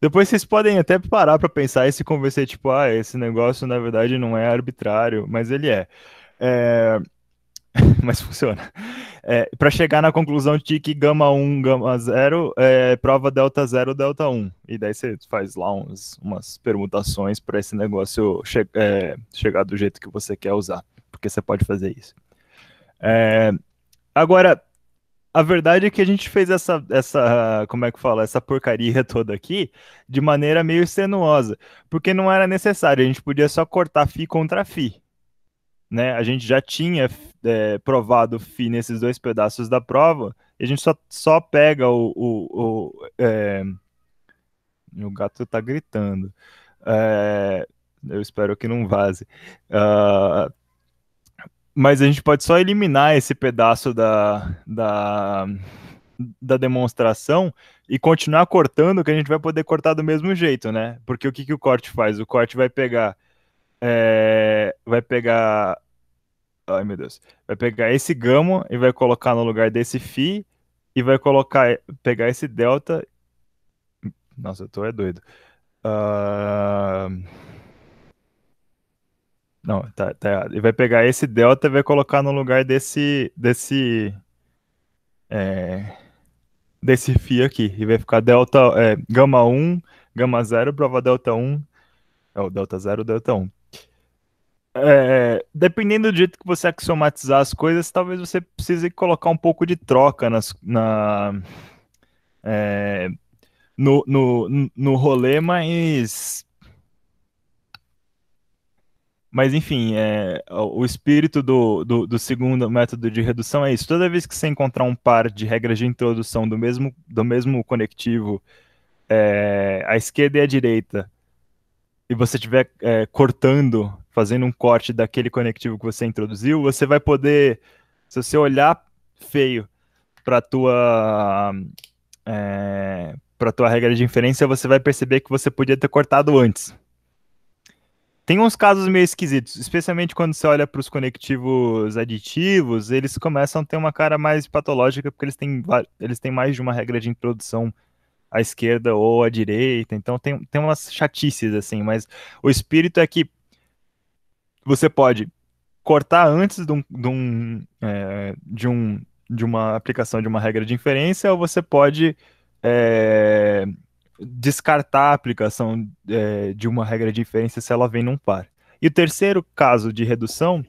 Depois vocês podem até parar para pensar e se convencer, tipo, ah, esse negócio na verdade não é arbitrário, mas ele é. é... mas funciona. É, para chegar na conclusão de que gama 1, gama 0 é prova delta 0, delta 1. E daí você faz lá uns, umas permutações para esse negócio che é, chegar do jeito que você quer usar, porque você pode fazer isso. É... agora, a verdade é que a gente fez essa, essa, como é que fala, essa porcaria toda aqui de maneira meio estenuosa, porque não era necessário, a gente podia só cortar FI contra FI. Né? A gente já tinha é, provado FI nesses dois pedaços da prova, e a gente só, só pega o. O, o, é... o gato tá gritando. É... Eu espero que não vaze. Uh mas a gente pode só eliminar esse pedaço da, da, da demonstração e continuar cortando, que a gente vai poder cortar do mesmo jeito, né? Porque o que, que o corte faz? O corte vai pegar. É, vai pegar. Ai meu Deus. Vai pegar esse gama e vai colocar no lugar desse Φ e vai colocar. Pegar esse delta. Nossa, eu tô é doido. Uh... Não, tá, tá, Ele vai pegar esse delta e vai colocar no lugar desse. desse. É, desse fio aqui. E vai ficar delta. É, gama 1, gama 0, prova delta 1. É o delta 0, delta 1. É, dependendo do jeito que você axiomatizar as coisas, talvez você precise colocar um pouco de troca nas, na, é, no, no, no rolê, mas mas, enfim, é, o espírito do, do, do, segundo método de redução é isso. Toda vez que você encontrar um par de regras de introdução do mesmo, do mesmo conectivo, é, à esquerda e à direita, e você estiver é, cortando, fazendo um corte daquele conectivo que você introduziu, você vai poder, se você olhar feio para a tua, é, tua regra de inferência, você vai perceber que você podia ter cortado antes. Tem uns casos meio esquisitos, especialmente quando você olha para os conectivos aditivos, eles começam a ter uma cara mais patológica, porque eles têm, eles têm mais de uma regra de introdução à esquerda ou à direita, então tem, tem umas chatices assim, mas o espírito é que você pode cortar antes de um, de um, é, de um de uma aplicação de uma regra de inferência, ou você pode é, descartar a aplicação é, de uma regra de inferência se ela vem num par. E o terceiro caso de redução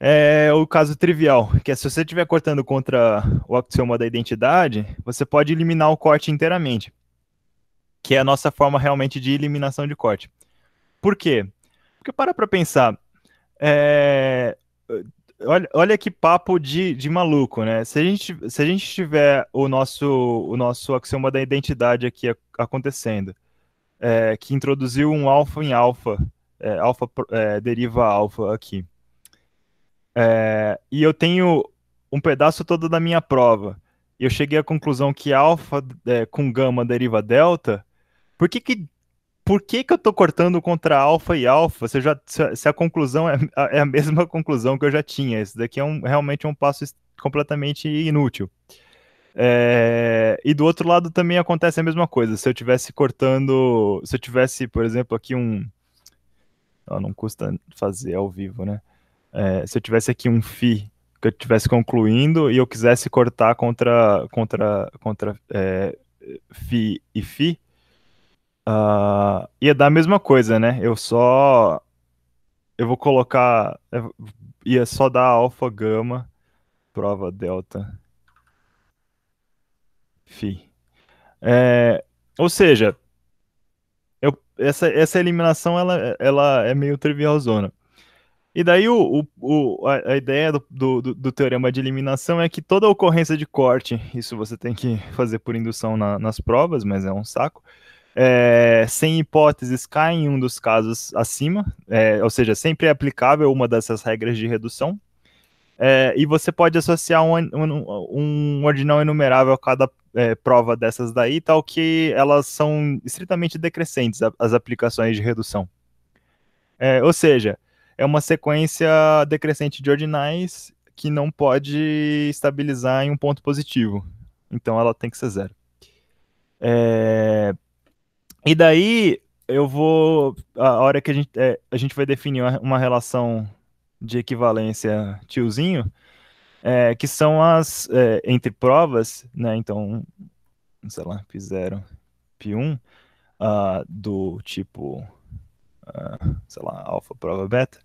é o caso trivial, que é se você estiver cortando contra o axioma da identidade, você pode eliminar o corte inteiramente, que é a nossa forma realmente de eliminação de corte. Por quê? Porque para para pensar, é, olha, olha que papo de, de maluco, né? Se a, gente, se a gente tiver o nosso, o nosso axioma da identidade aqui acontecendo, é, que introduziu um alfa em alfa, é, alfa é, deriva alfa aqui, é, e eu tenho um pedaço todo da minha prova, e eu cheguei à conclusão que alfa é, com gama deriva delta, por que, que por que, que eu tô cortando contra alfa e alfa? Se, já, se a conclusão é, é, a mesma conclusão que eu já tinha. Isso daqui é um, realmente é um passo completamente inútil. É, e do outro lado também acontece a mesma coisa. Se eu tivesse cortando, se eu tivesse, por exemplo, aqui um. Oh, não custa fazer ao vivo, né? É, se eu tivesse aqui um FI que eu estivesse concluindo e eu quisesse cortar contra, contra, contra é, FI e FI, Uh, ia dar a mesma coisa, né? Eu só. Eu vou colocar. Eu é, ia só dar alfa, gama, prova, delta. Fi. É, ou seja, eu, essa, essa eliminação ela, ela é meio trivialzona. E daí o, o, a, ideia do, do, do, teorema de eliminação é que toda ocorrência de corte, isso você tem que fazer por indução na, nas provas, mas é um saco, é, sem hipóteses cai em um dos casos acima, é, ou seja, sempre é aplicável uma dessas regras de redução. É, e você pode associar um, um, um ordinal enumerável a cada é, prova dessas daí, tal que elas são estritamente decrescentes, as aplicações de redução. É, ou seja, é uma sequência decrescente de ordinais que não pode estabilizar em um ponto positivo. Então ela tem que ser zero. É, e daí eu vou. A hora que a gente, é, a gente vai definir uma relação de equivalência tiozinho, é, que são as. É, entre provas, né? Então, sei lá, P0, P1 uh, do tipo. Uh, sei lá, alfa, prova, beta.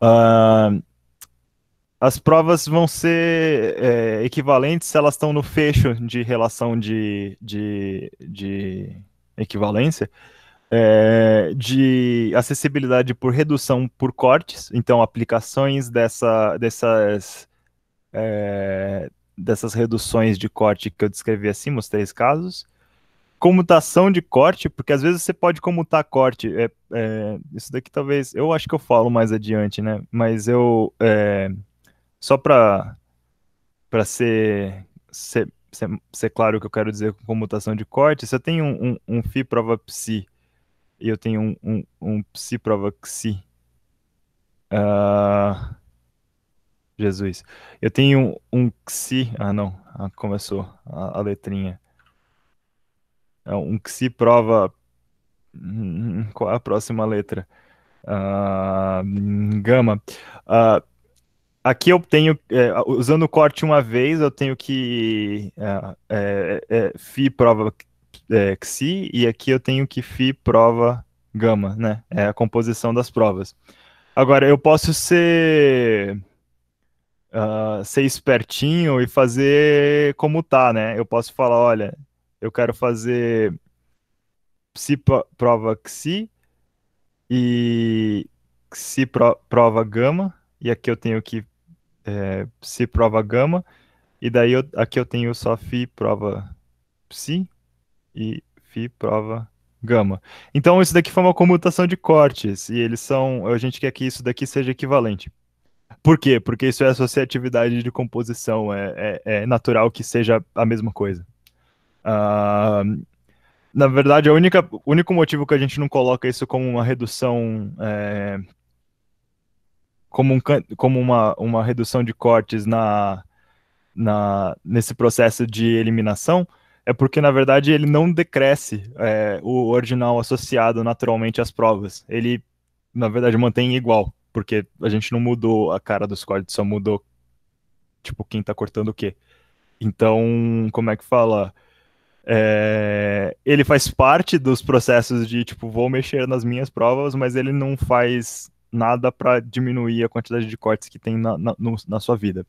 Uh, as provas vão ser é, equivalentes se elas estão no fecho de relação de, de, de equivalência, é, de acessibilidade por redução por cortes, então aplicações dessa, dessas, é, dessas reduções de corte que eu descrevi acima, os três casos. Comutação de corte, porque às vezes você pode comutar corte. É, é isso daqui talvez. Eu acho que eu falo mais adiante, né? Mas eu. É, só para ser, ser ser, ser claro o que eu quero dizer com comutação de corte, se eu tenho um, um, um prova psi e eu tenho um, um, um psi prova xi, uh, Jesus, eu tenho um xi, ah não, ah, começou a, a letrinha, é um xi prova, hum, hum, hum, qual é a próxima letra? Uh, gama. Uh, aqui eu tenho, é, usando o corte uma vez, eu tenho que é, é, é prova é, Xi, e aqui eu tenho que Fi prova gama, né? É a composição das provas. Agora, eu posso ser, uh, ser espertinho e fazer como tá, né? Eu posso falar, olha, eu quero fazer Psi prova Xi e Xi prova gama, e aqui eu tenho que é, psi prova gama, e daí eu, aqui eu tenho só phi prova psi e phi prova gama. Então isso daqui foi uma comutação de cortes, e eles são, a gente quer que isso daqui seja equivalente. Por quê? Porque isso é associatividade de composição, é, é, é natural que seja a mesma coisa. Uh, na verdade, o único motivo que a gente não coloca isso como uma redução é, como, um, como uma, uma redução de cortes na, na, nesse processo de eliminação, é porque, na verdade, ele não decresce é, o ordinal associado naturalmente às provas. Ele, na verdade, mantém igual, porque a gente não mudou a cara dos cortes, só mudou, tipo, quem tá cortando o quê. Então, como é que fala? É, ele faz parte dos processos de, tipo, vou mexer nas minhas provas, mas ele não faz nada para diminuir a quantidade de cortes que tem na, na, no, na sua vida.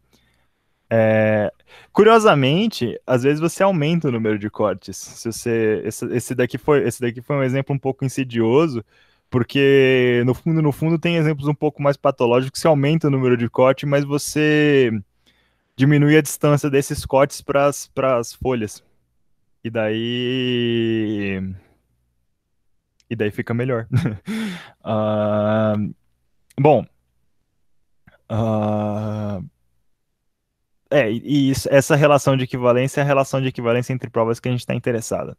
É... Curiosamente, às vezes você aumenta o número de cortes. Se você, esse, esse, daqui foi, esse daqui foi um exemplo um pouco insidioso, porque no fundo, no fundo, tem exemplos um pouco mais patológicos que você aumenta o número de corte, mas você diminui a distância desses cortes para as folhas. E daí. E daí fica melhor. uh... Bom. Uh... É, e isso, essa relação de equivalência é a relação de equivalência entre provas que a gente está interessada.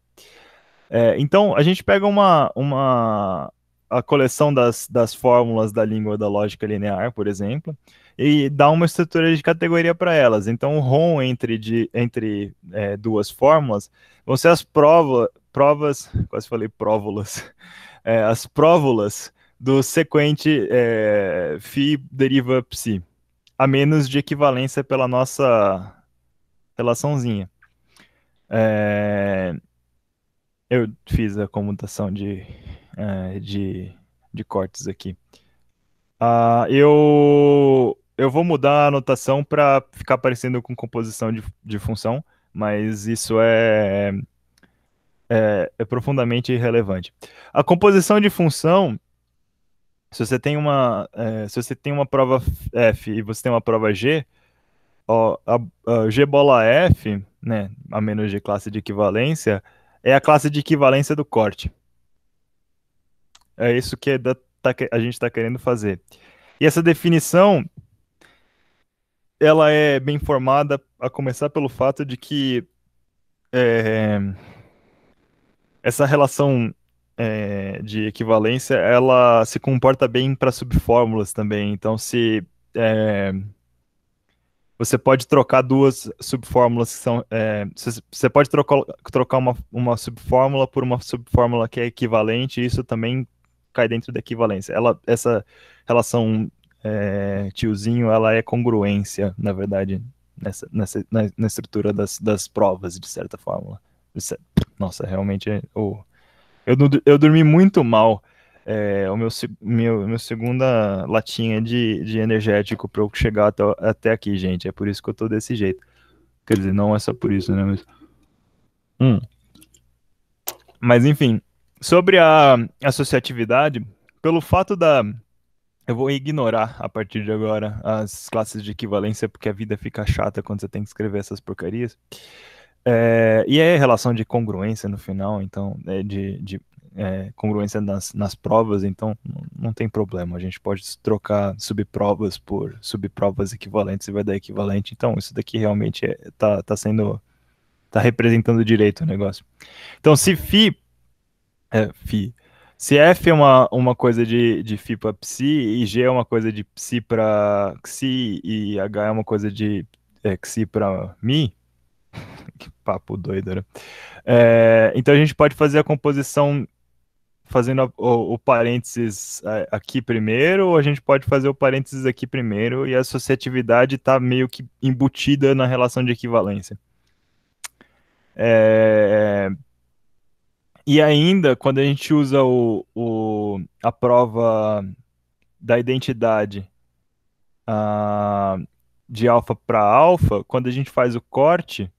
É, então, a gente pega uma, uma a coleção das, das fórmulas da língua da lógica linear, por exemplo, e dá uma estrutura de categoria para elas. Então, o ROM entre, de, entre é, duas fórmulas vão ser as prova, provas, quase falei próvulas, é, as próvulas do sequente é, phi deriva psi, a menos de equivalência pela nossa relaçãozinha. É, eu fiz a comutação de, é, de, de cortes aqui. Ah, eu, eu vou mudar a notação para ficar parecendo com composição de, de função, mas isso é, é, é profundamente irrelevante. A composição de função se você tem uma, é, se você tem uma prova F e você tem uma prova G, ó, a, a G bola F, né, a menos de classe de equivalência, é a classe de equivalência do corte. É isso que é da, tá, a gente está querendo fazer. E essa definição, ela é bem formada a começar pelo fato de que é, essa relação é, de equivalência, ela se comporta bem para subfórmulas também. Então, se é, você pode trocar duas subfórmulas que são. É, você pode trocar, trocar uma, uma subfórmula por uma subfórmula que é equivalente, e isso também cai dentro da equivalência. Ela, essa relação é, tiozinho, ela é congruência, na verdade, nessa, nessa, na, na estrutura das, das provas, de certa fórmula. É, nossa, realmente Oh, eu, eu dormi muito mal. É, o meu, meu, meu segunda latinha de, de energético para eu chegar até, até aqui, gente. É por isso que eu tô desse jeito. Quer dizer, não é só por isso, né? Mas, hum. Mas enfim, sobre a associatividade, pelo fato da. Eu vou ignorar a partir de agora as classes de equivalência, porque a vida fica chata quando você tem que escrever essas porcarias. É, e é relação de congruência no final, então, é de, de é, congruência nas, nas provas, então não tem problema. A gente pode trocar subprovas por subprovas equivalentes e vai dar equivalente. Então, isso daqui realmente está é, tá, tá sendo. tá representando direito o negócio. Então, se Φ. É, Se F é uma, uma coisa de, de Φ para Psi e G é uma coisa de Psi para Xi e H é uma coisa de é, Xi para Mi, papo doido, né? É, então a gente pode fazer a composição fazendo a, o, o, parênteses é, aqui primeiro, ou a gente pode fazer o parênteses aqui primeiro, e a associatividade está meio que embutida na relação de equivalência. É, e ainda, quando a gente usa o, o a prova da identidade uh, de alfa para alfa, quando a gente faz o corte,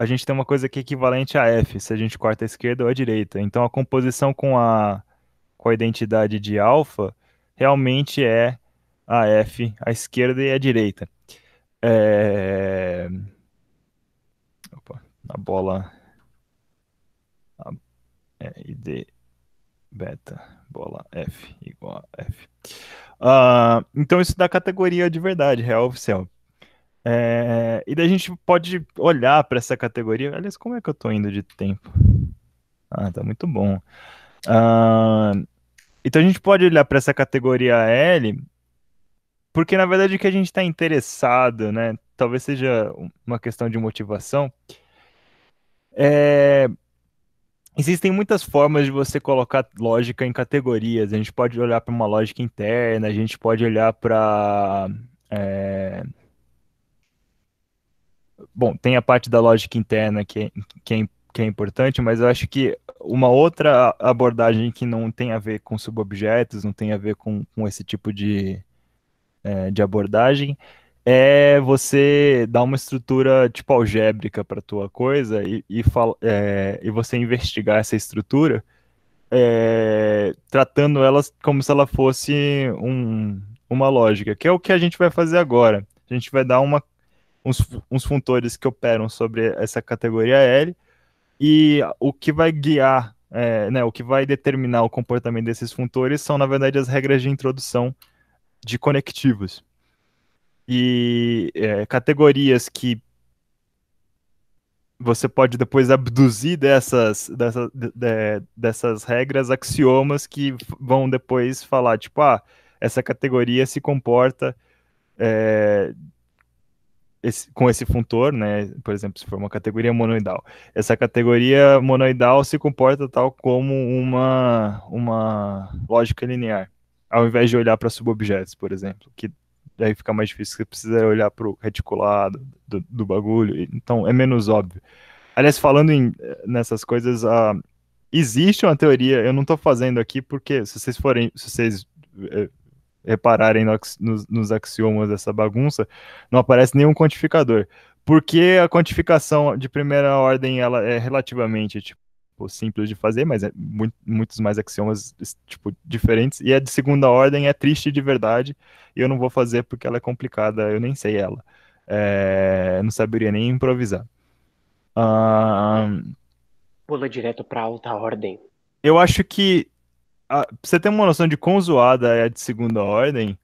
a gente tem uma coisa que é equivalente a f, se a gente corta a esquerda ou a direita. Então a composição com a, com a identidade de alfa realmente é a f, a esquerda e a direita. É... Opa, a bola. A... É, ID beta, bola f igual a f. Uh, então isso da categoria de verdade, real oficial. É, e daí a gente pode olhar para essa categoria. Aliás, como é que eu estou indo de tempo? Ah, tá muito bom. Ah, então a gente pode olhar para essa categoria L, porque na verdade o que a gente está interessado, né? Talvez seja uma questão de motivação. É, Existem muitas formas de você colocar lógica em categorias. A gente pode olhar para uma lógica interna, a gente pode olhar para é, Bom, tem a parte da lógica interna que é, que, é, que é importante, mas eu acho que uma outra abordagem que não tem a ver com subobjetos, não tem a ver com, com esse tipo de, é, de abordagem, é você dar uma estrutura tipo algébrica para tua coisa e, e, fala, é, e você investigar essa estrutura é, tratando ela como se ela fosse um, uma lógica, que é o que a gente vai fazer agora. A gente vai dar uma, uns, uns funtores que operam sobre essa categoria L, e o que vai guiar, é, né, o que vai determinar o comportamento desses funtores são, na verdade, as regras de introdução de conectivos. E é, categorias que você pode depois abduzir dessas, dessas, de, dessas regras axiomas que vão depois falar, tipo, ah, essa categoria se comporta é, esse, com esse funtor, né? Por exemplo, se for uma categoria monoidal, essa categoria monoidal se comporta tal como uma, uma lógica linear, ao invés de olhar para subobjetos, por exemplo, que daí fica mais difícil, você precisa olhar para o reticulado do, do, bagulho, então é menos óbvio. Aliás, falando em, eh, nessas coisas, uh, existe uma teoria, eu não estou fazendo aqui porque se vocês forem, se vocês eh, repararem no, nos, nos axiomas dessa bagunça, não aparece nenhum quantificador. Porque a quantificação de primeira ordem ela é relativamente tipo, simples de fazer, mas é muito, muitos mais axiomas tipo, diferentes. E a de segunda ordem é triste de verdade, e eu não vou fazer porque ela é complicada, eu nem sei ela. É, não saberia nem improvisar. Pula direto para alta ordem. Eu acho que ah, a, você ter uma noção de quão zoada é a de segunda ordem,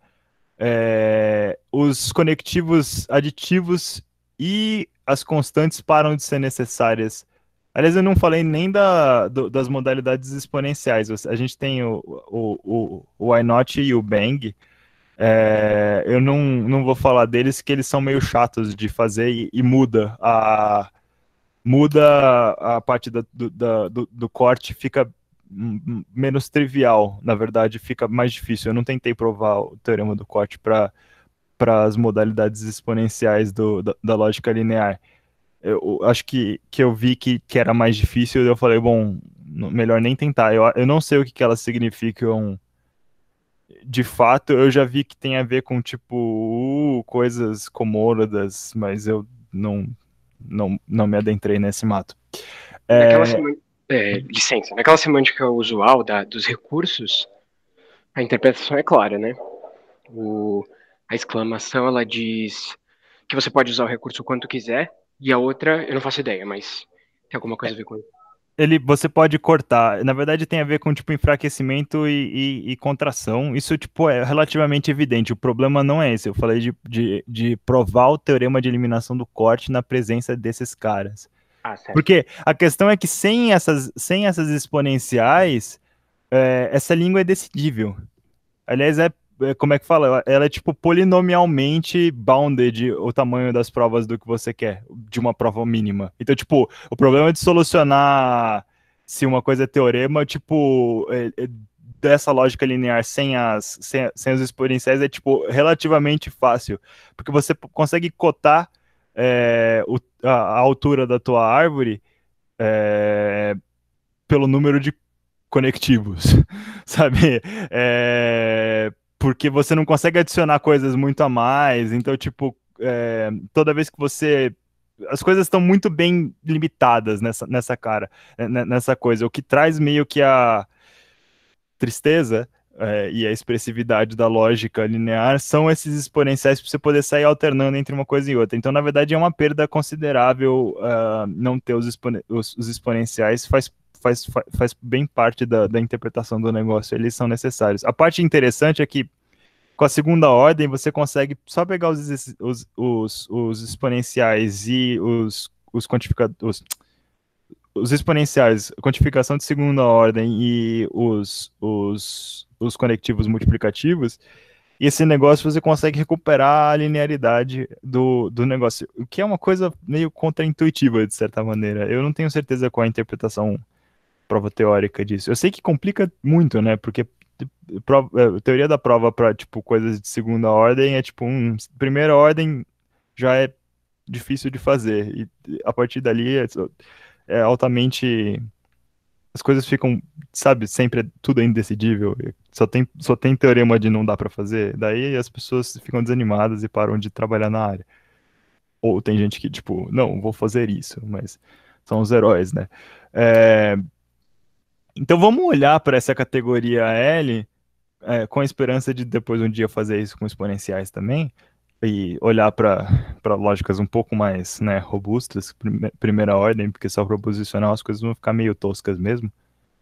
é, os conectivos aditivos e as constantes param de ser necessárias. Aliás, eu não falei nem da, do, das modalidades exponenciais. A gente tem o, o, o, o iNot e o Bang. É, eu não, não vou falar deles, que eles são meio chatos de fazer e, e muda a muda a parte da, do, da, do, do corte, fica menos trivial, na verdade, fica mais difícil. Eu não tentei provar o teorema do corte para as modalidades exponenciais do, da, da lógica linear. Eu, eu acho que, que eu vi que, que era mais difícil, eu falei, bom, melhor nem tentar. Eu, eu não sei o que, que elas significam de fato, eu já vi que tem a ver com, tipo, uh, coisas comórodas, mas eu não, não, não me adentrei nesse mato. É é, licença, naquela semântica é usual da, dos recursos, a interpretação é clara, né? O, a exclamação ela diz que você pode usar o recurso quanto quiser e a outra eu não faço ideia, mas tem alguma coisa a ver com isso. Ele, você pode cortar. Na verdade, tem a ver com tipo enfraquecimento e, e, e contração. Isso tipo é relativamente evidente. O problema não é esse. Eu falei de, de, de provar o teorema de eliminação do corte na presença desses caras. Ah, Porque a questão é que sem essas, sem essas exponenciais, é, essa língua é decidível. Aliás, é, é, como é que fala? Ela é tipo polinomialmente bounded o tamanho das provas do que você quer, de uma prova mínima. Então, tipo, o problema de solucionar se uma coisa é teorema, tipo, é, é dessa lógica linear sem, as, sem, sem os exponenciais é, tipo, relativamente fácil. Porque você consegue cotar é, o, a, a, altura da tua árvore é, pelo número de conectivos, sabe? É, porque você não consegue adicionar coisas muito a mais, então, tipo, é, toda vez que você as coisas estão muito bem limitadas nessa, nessa cara, né, nessa coisa. O que traz meio que a tristeza é, e a expressividade da lógica linear são esses exponenciais para você poder sair alternando entre uma coisa e outra. Então, na verdade, é uma perda considerável uh, não ter os, os, os, exponenciais, faz, faz, faz bem parte da, da interpretação do negócio, eles são necessários. A parte interessante é que com a segunda ordem você consegue só pegar os, os, os, os exponenciais e os, os quantificadores os exponenciais, quantificação de segunda ordem e os, os os conectivos multiplicativos, e esse negócio você consegue recuperar a linearidade do, do negócio, o que é uma coisa meio contraintuitiva, de certa maneira. Eu não tenho certeza qual é a interpretação prova teórica disso. Eu sei que complica muito, né? Porque prova, é, teoria da prova para tipo coisas de segunda ordem é tipo um primeira ordem já é difícil de fazer e a partir dali é, é altamente as coisas ficam, sabe, sempre tudo é indecidível, só tem, só tem teorema de não dá para fazer, daí as pessoas ficam desanimadas e param de trabalhar na área. Ou tem gente que, tipo, não, vou fazer isso, mas são os heróis, né? É... Então vamos olhar para essa categoria L é, com a esperança de depois um dia fazer isso com exponenciais também, e olhar para lógicas um pouco mais né, robustas, prime, primeira ordem, porque só proposicional as coisas vão ficar meio toscas mesmo.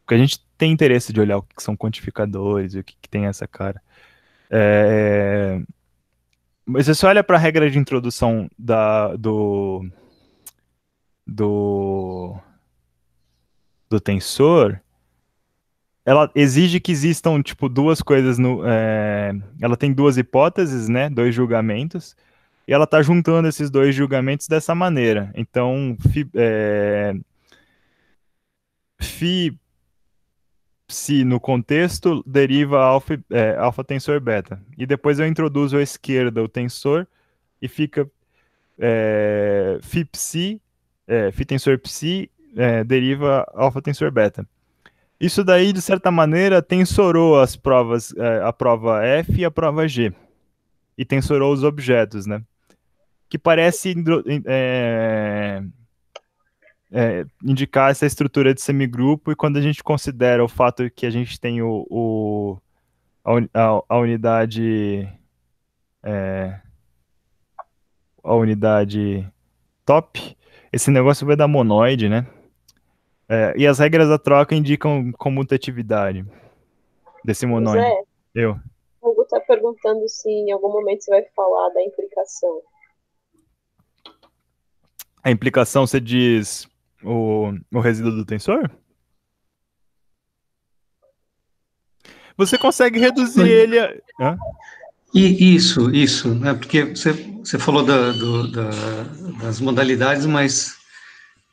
Porque a gente tem interesse de olhar o que, são quantificadores e o que, que tem essa cara. É... Mas é, você só olha para a regra de introdução da, do, do, do tensor, ela exige que existam, tipo, duas coisas no. É... Ela tem duas hipóteses, né? Dois julgamentos. E ela tá juntando esses dois julgamentos dessa maneira. Então, fi, é... fi se no contexto deriva alfa, é, alfa tensor beta. E depois eu introduzo à esquerda o tensor e fica é, phi psi, é, phi tensor psi é, deriva alfa tensor beta. Isso daí, de certa maneira, tensorou as provas, é, a prova F e a prova G. E tensorou os objetos, né? Que parece é, é, indicar essa estrutura de semigrupo, e quando a gente considera o fato que a gente tem o, o a, a, unidade. É, a unidade top, esse negócio vai dar monoide, né? É, e as regras da troca indicam comutatividade desse monônimo. Zé, Eu. O Hugo está perguntando se em algum momento você vai falar da implicação. A implicação, você diz o, o resíduo do tensor? Você consegue reduzir ele a... Hã? E isso, isso, né? Porque você, você falou da, do, da, das modalidades, mas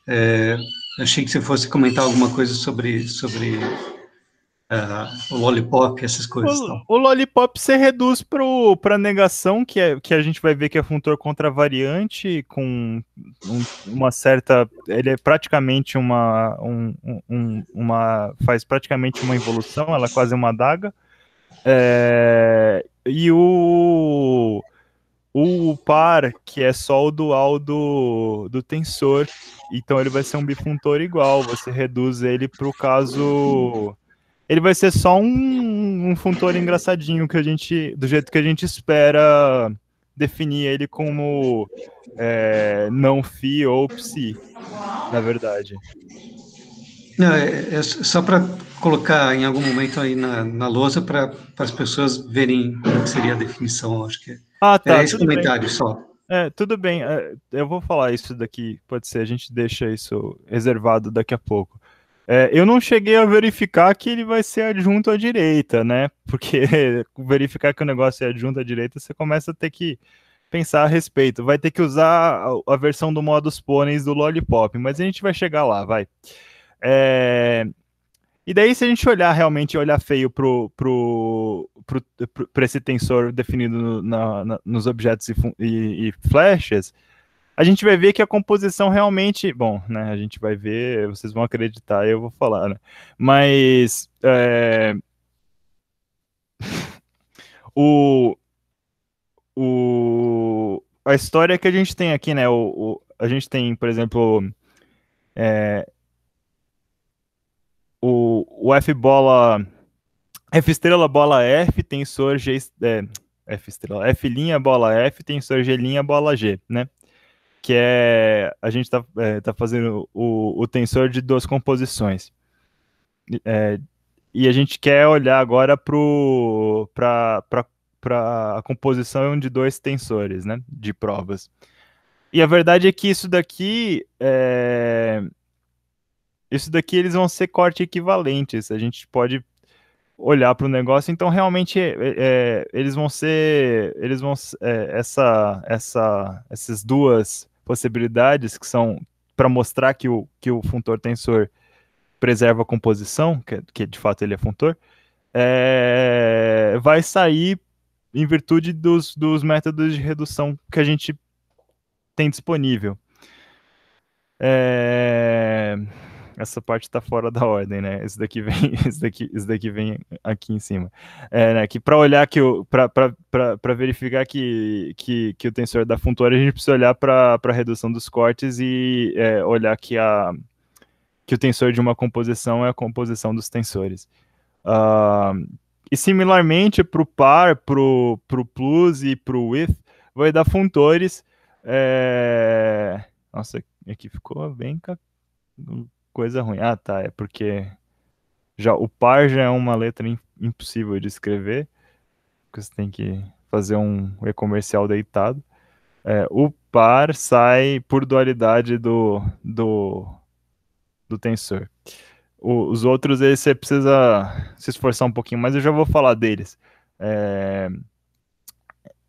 é, achei que você fosse comentar alguma coisa sobre, sobre uh, o lollipop, essas coisas. O, então. o lollipop você reduz para negação, que, é, que a gente vai ver que é funtor contravariante, com um, uma certa. Ele é praticamente uma. Um, um, uma faz praticamente uma evolução ela é quase uma adaga. É, e o o par, que é só o dual do, do tensor, então ele vai ser um bifuntor igual, você reduz ele para o caso... Ele vai ser só um, um funtor engraçadinho que a gente, do jeito que a gente espera definir ele como é, não fi ou psi, na verdade. Não, é, é só para colocar em algum momento aí na, na lousa para as pessoas verem o que seria a definição, acho que é. Ah, tá. Era esse comentário bem. só. É, tudo bem. É, eu vou falar isso daqui. Pode ser, a gente deixa isso reservado daqui a pouco. É, eu não cheguei a verificar que ele vai ser adjunto à direita, né? Porque verificar que o negócio é adjunto à direita, você começa a ter que pensar a respeito. Vai ter que usar a, versão do modus pôneis do Lollipop, mas a gente vai chegar lá, vai. É, e daí, se a gente olhar realmente, olhar feio pro, pro, pro, pro, pro esse tensor definido no, na, na, nos objetos e, e, e flechas, a gente vai ver que a composição realmente. Bom, né? A gente vai ver, vocês vão acreditar, eu vou falar, né? Mas. É, o, o, a história que a gente tem aqui, né? O, o a gente tem, por exemplo. É, o, o F bola F estrela bola F tensor G é, F estrela F linha bola F tensor G linha bola G, né? Que é a gente está é, tá fazendo o, o tensor de duas composições. É, e a gente quer olhar agora para a composição de dois tensores, né? De provas. E a verdade é que isso daqui é, isso daqui eles vão ser corte equivalentes. A gente pode olhar para o negócio. Então, realmente, é, é, eles vão ser, eles vão é, essa, essa, essas duas possibilidades que são para mostrar que o que o funtor tensor preserva a composição, que, que de fato ele é funtor, é, vai sair em virtude dos, dos métodos de redução que a gente tem disponível. É essa parte está fora da ordem, né? Isso daqui vem, isso daqui, isso daqui vem aqui em cima. É, né? Que para olhar que o, para verificar que, que, que o tensor da funtora a gente precisa olhar para a redução dos cortes e é, olhar que a que o tensor de uma composição é a composição dos tensores. Uh, e similarmente para o par, para o plus e para o with, vai dar funtores. É... Nossa, aqui ficou bem coisa ruim. Ah, tá, é porque já o par já é uma letra impossível de escrever, porque você tem que fazer um e-comercial deitado. É, o par sai por dualidade do, do, do tensor. O, os outros, aí você precisa se esforçar um pouquinho, mas eu já vou falar deles. É...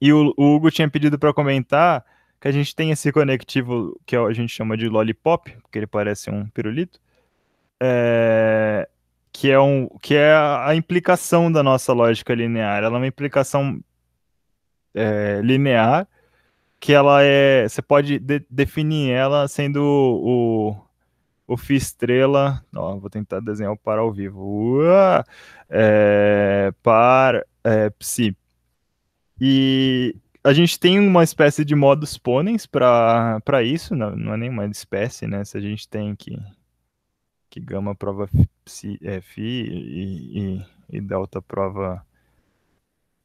E o, o Hugo tinha pedido para comentar que a gente tem esse conectivo que a gente chama de lollipop, porque ele parece um pirulito, é, que, é um, que é a implicação da nossa lógica linear. Ela é uma implicação é, linear que ela é. Você pode de, definir ela sendo o, o Fi estrela. Ó, vou tentar desenhar o par ao vivo. é, par é, psi. E a gente tem uma espécie de modos ponens para isso, não, não é nenhuma espécie, né? Se a gente tem que, que gama prova psi, é, fi e, e, e, delta prova.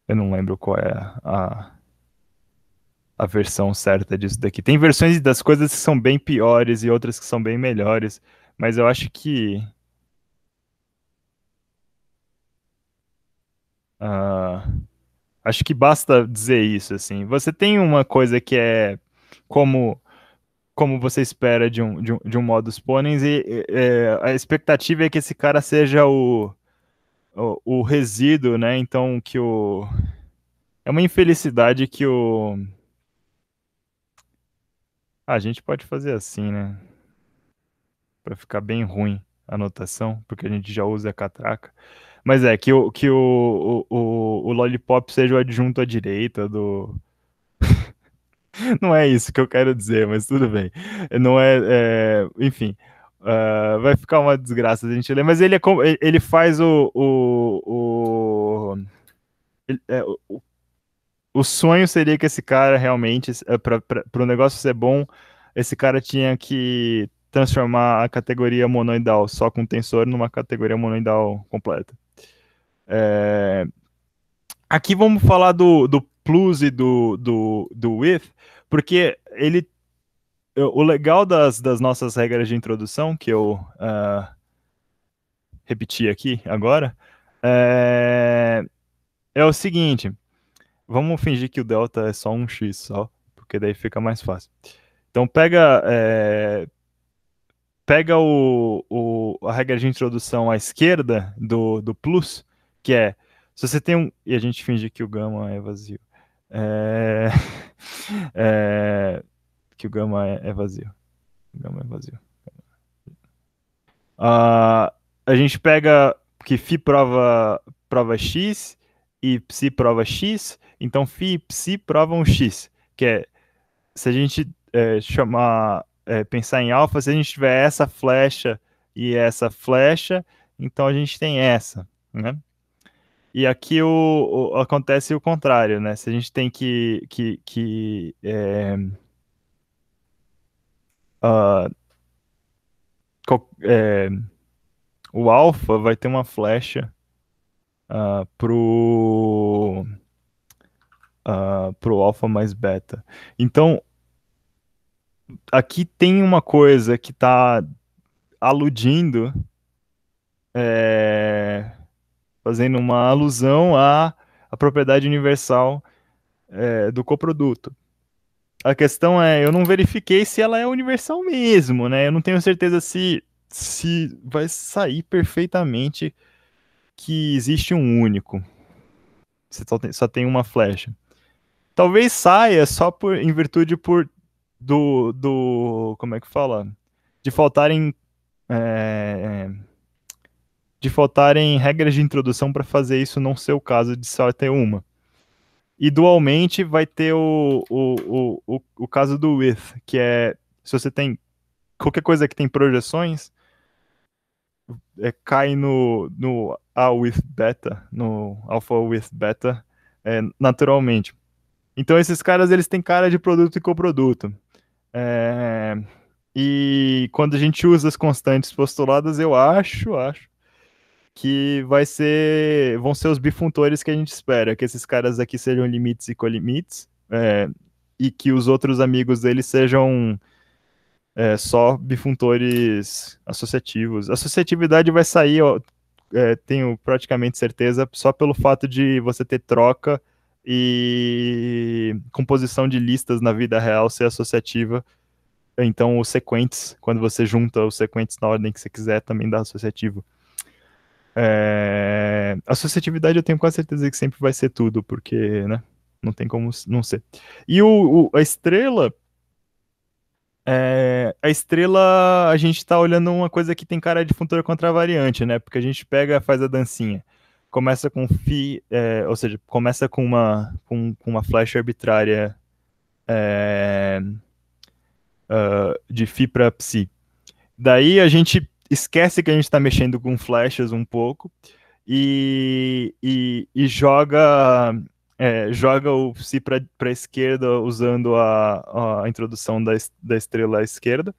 Eu não lembro qual é a, a versão certa disso daqui. Tem versões das coisas que são bem piores e outras que são bem melhores, mas eu acho que. Uh, Acho que basta dizer isso, assim. Você tem uma coisa que é como como você espera de um, de um, de um modus ponens, e é, a expectativa é que esse cara seja o, o, o resíduo, né? Então, que o. É uma infelicidade que o. Ah, a gente pode fazer assim, né? Para ficar bem ruim a notação, porque a gente já usa a catraca. Mas é, que o, que o, o, o Lollipop seja o adjunto à direita do. não é isso que eu quero dizer, mas tudo bem. Não é. é enfim. Uh, vai ficar uma desgraça a gente ler, mas ele, é, ele faz o. o, o, ele, é, o, o sonho seria que esse cara realmente, é, para o negócio ser bom, esse cara tinha que transformar a categoria monoidal só com tensor numa categoria monoidal completa. É... Aqui vamos falar do, do plus e do, do, do with, porque ele o legal das, das nossas regras de introdução, que eu uh, repeti aqui agora, é, é o seguinte. Vamos fingir que o delta é só um x só, porque daí fica mais fácil. Então pega é, pega o, o, a regra de introdução à esquerda do, do plus que é, se você tem um, e a gente finge que o gama é vazio, é, é, que o gama é, é, vazio, o gama é vazio. Uh, a gente pega que fi prova prova x e psi prova x, então fi e psi provam x, que é se a gente é, chamar é, pensar em alfa, se a gente tiver essa flecha e essa flecha, então a gente tem essa, né? E aqui o, o, acontece o contrário, né? Se a gente tem que. que, que é, uh, ah, co, é, o alfa vai ter uma flecha uh, pro. Uh, pro alfa mais beta. Então, aqui tem uma coisa que está aludindo. É, fazendo uma alusão à, à propriedade universal é, do coproduto. A questão é, eu não verifiquei se ela é universal mesmo, né? Eu não tenho certeza se, se vai sair perfeitamente que existe um único. Você só tem, só tem uma flecha. Talvez saia só por, em virtude por do, do como é que fala? De faltarem é, de faltarem regras de introdução para fazer isso não ser o caso de só ter uma. E dualmente vai ter o, o, o, o, caso do with, que é se você tem qualquer coisa que tem projeções, é, cai no, no A with beta, no alpha with beta, é, naturalmente. Então esses caras eles têm cara de produto e coproduto. É, e quando a gente usa as constantes postuladas, eu acho, acho que vai ser vão ser os bifuntores que a gente espera, que esses caras aqui sejam limites e colimites, é, e que os outros amigos deles sejam é, só bifuntores associativos. Associatividade vai sair, ó, é, tenho praticamente certeza, só pelo fato de você ter troca e composição de listas na vida real ser associativa. Então, os sequentes, quando você junta os sequentes na ordem que você quiser, também dá associativo. É... A associatividade eu tenho quase certeza que sempre vai ser tudo, porque, né? Não tem como não ser. E o, o a estrela. É... a estrela, a gente tá olhando uma coisa que tem cara de funtor contra variante, né? Porque a gente pega, faz a dancinha. Começa com fi, é... ou seja, começa com uma, com, com uma flecha arbitrária é... uh, de fi para psi. Daí a gente esquece que a gente está mexendo com flechas um pouco e, e, e joga é, joga o si para a esquerda usando a, a introdução da, da estrela à esquerda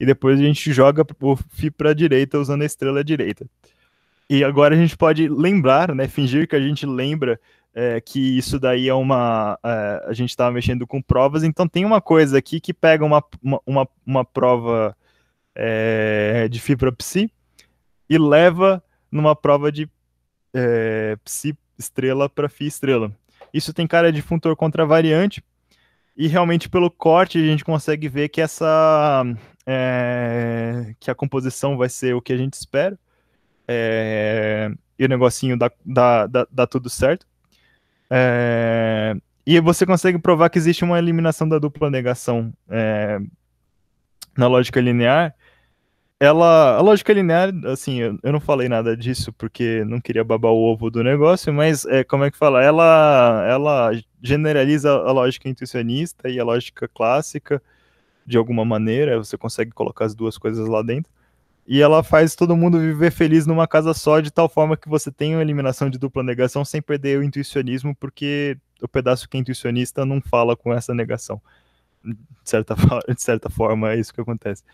e depois a gente joga o fi para a direita usando a estrela à direita. E agora a gente pode lembrar, né, fingir que a gente lembra é, que isso daí é uma. É, a gente estava mexendo com provas, então tem uma coisa aqui que pega uma, uma, uma, uma prova é, de fibra psi e leva numa prova de é, psi estrela para phi estrela. Isso tem cara de funtor contra variante e realmente pelo corte a gente consegue ver que essa é, que a composição vai ser o que a gente espera é, e o negocinho dá, dá, dá, dá tudo certo. É, e você consegue provar que existe uma eliminação da dupla negação é, na lógica linear ela, a lógica linear, assim, eu, eu, não falei nada disso porque não queria babar o ovo do negócio, mas é, como é que fala? Ela, ela generaliza a lógica intuicionista e a lógica clássica de alguma maneira, você consegue colocar as duas coisas lá dentro. E ela faz todo mundo viver feliz numa casa só, de tal forma que você tem uma eliminação de dupla negação sem perder o intuicionismo, porque o pedaço que é intuicionista não fala com essa negação. De certa, de certa forma, é isso que acontece.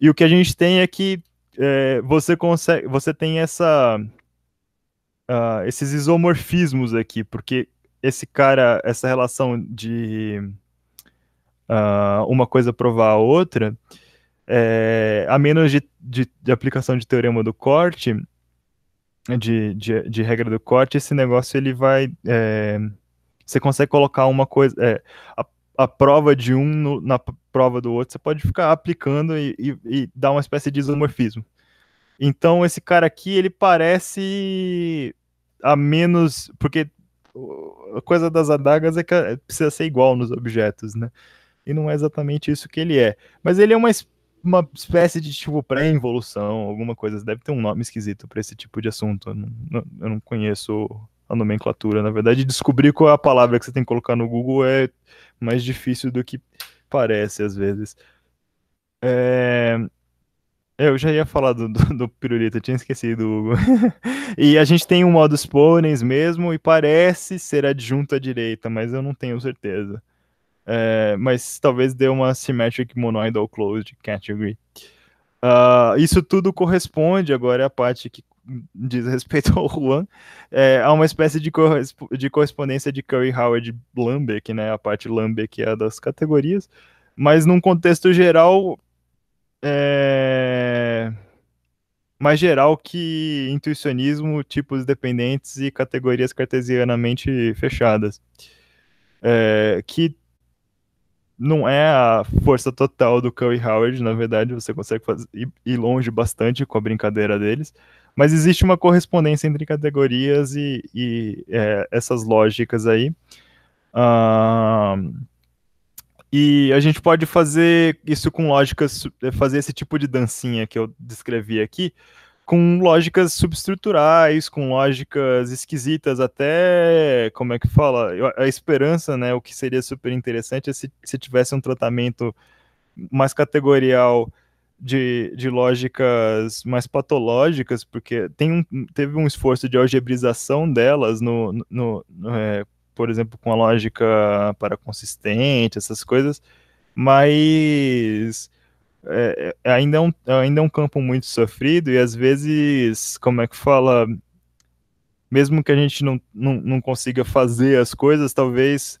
E o que a gente tem é que é, você consegue, você tem essa uh, esses isomorfismos aqui, porque esse cara, essa relação de uh, uma coisa provar a outra, é, a menos de, de, de, aplicação de teorema do corte, de, de, de, regra do corte, esse negócio ele vai. É, você consegue colocar uma coisa. É, a, a, prova de um no, na, prova do outro, você pode ficar aplicando e, e, e dar uma espécie de isomorfismo. Então, esse cara aqui, ele parece a menos. Porque a coisa das adagas é que precisa ser igual nos objetos, né? E não é exatamente isso que ele é. Mas ele é uma, uma espécie de tipo pré-involução, alguma coisa. Deve ter um nome esquisito para esse tipo de assunto. Eu não, eu não conheço a nomenclatura. Na verdade, descobrir qual é a palavra que você tem que colocar no Google é mais difícil do que parece às vezes. É... Eu já ia falar do, do, do pirulito, eu tinha esquecido, Hugo. e a gente tem um modo ponens mesmo, e parece ser adjunto à direita, mas eu não tenho certeza. É, mas talvez dê uma symmetric monoidal closed category. Uh, isso tudo corresponde, agora é a parte que diz respeito ao Juan, é, a uma espécie de, corresp de correspondência de Curry Howard Lambeck, né? A parte Lambeck é das categorias. Mas num contexto geral, é... mais geral que intuicionismo, tipos dependentes e categorias cartesianamente fechadas. É... Que não é a força total do Curry Howard, na verdade, você consegue fazer, ir longe bastante com a brincadeira deles, mas existe uma correspondência entre categorias e, e é, essas lógicas aí. E a gente pode fazer isso com lógicas, eh, fazer esse tipo de dancinha que eu descrevi aqui, com lógicas subestruturais, com lógicas esquisitas, até como é que fala? A esperança, né? O que seria super interessante é se, se tivesse um tratamento mais categorial de, de lógicas mais patológicas, porque tem um, teve um esforço de algebrização delas no, no, no é, por exemplo, com a lógica para consistente, essas coisas, mas é, é, ainda, é um, ainda é um campo muito sofrido e às vezes, como é que fala, mesmo que a gente não, não, não consiga fazer as coisas, talvez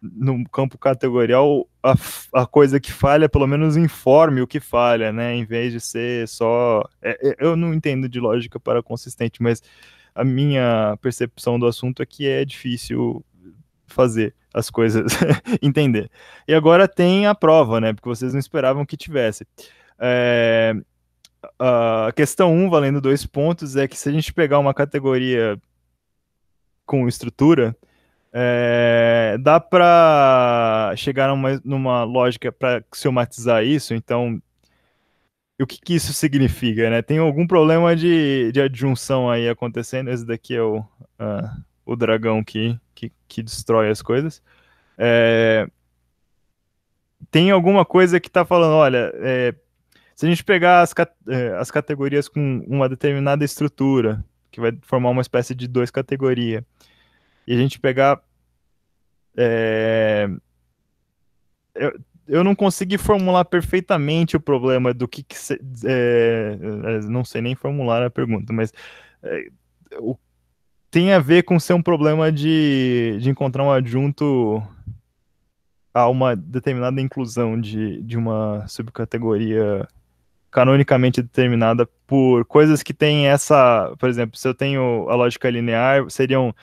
no campo categorial a, a coisa que falha pelo menos informe o que falha, né? Em vez de ser só. É, é eu não entendo de lógica para consistente, mas a minha percepção do assunto é que é difícil fazer as coisas entender. E agora tem a prova, né? Porque vocês não esperavam que tivesse. É, a questão 1, um, valendo dois pontos, é que se a gente pegar uma categoria com estrutura, é, dá para chegar numa, numa lógica para somatizar isso. Então, o que, que, isso significa, né? Tem algum problema de, de adjunção aí acontecendo? Esse daqui é o, uh, o dragão que, que, que, destrói as coisas. É... Tem alguma coisa que tá falando, olha, é... se a gente pegar as, é, as categorias com uma determinada estrutura, que vai formar uma espécie de dois categoria, e a gente pegar. É eu não consegui formular perfeitamente o problema do que, que se, é, é, não sei nem formular a pergunta, mas é, o, tem a ver com ser um problema de, de encontrar um adjunto a uma determinada inclusão de, de uma subcategoria canonicamente determinada por coisas que têm essa, por exemplo, se eu tenho a lógica linear, seriam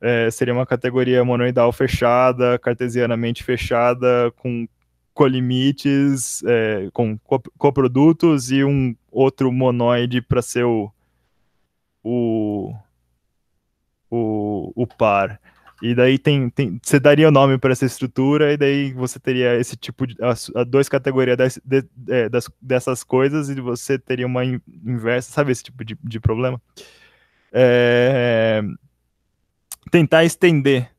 é, seria uma categoria monoidal fechada, cartesianamente fechada, com colimites, é, com coprodutos e um outro monoide para ser o, o, o, o par. E daí tem, tem, você daria o nome para essa estrutura, e daí você teria esse tipo de. As, duas categorias das, de, é, das, dessas coisas, e você teria uma in, inversa, sabe esse tipo de, de problema? É, tentar estender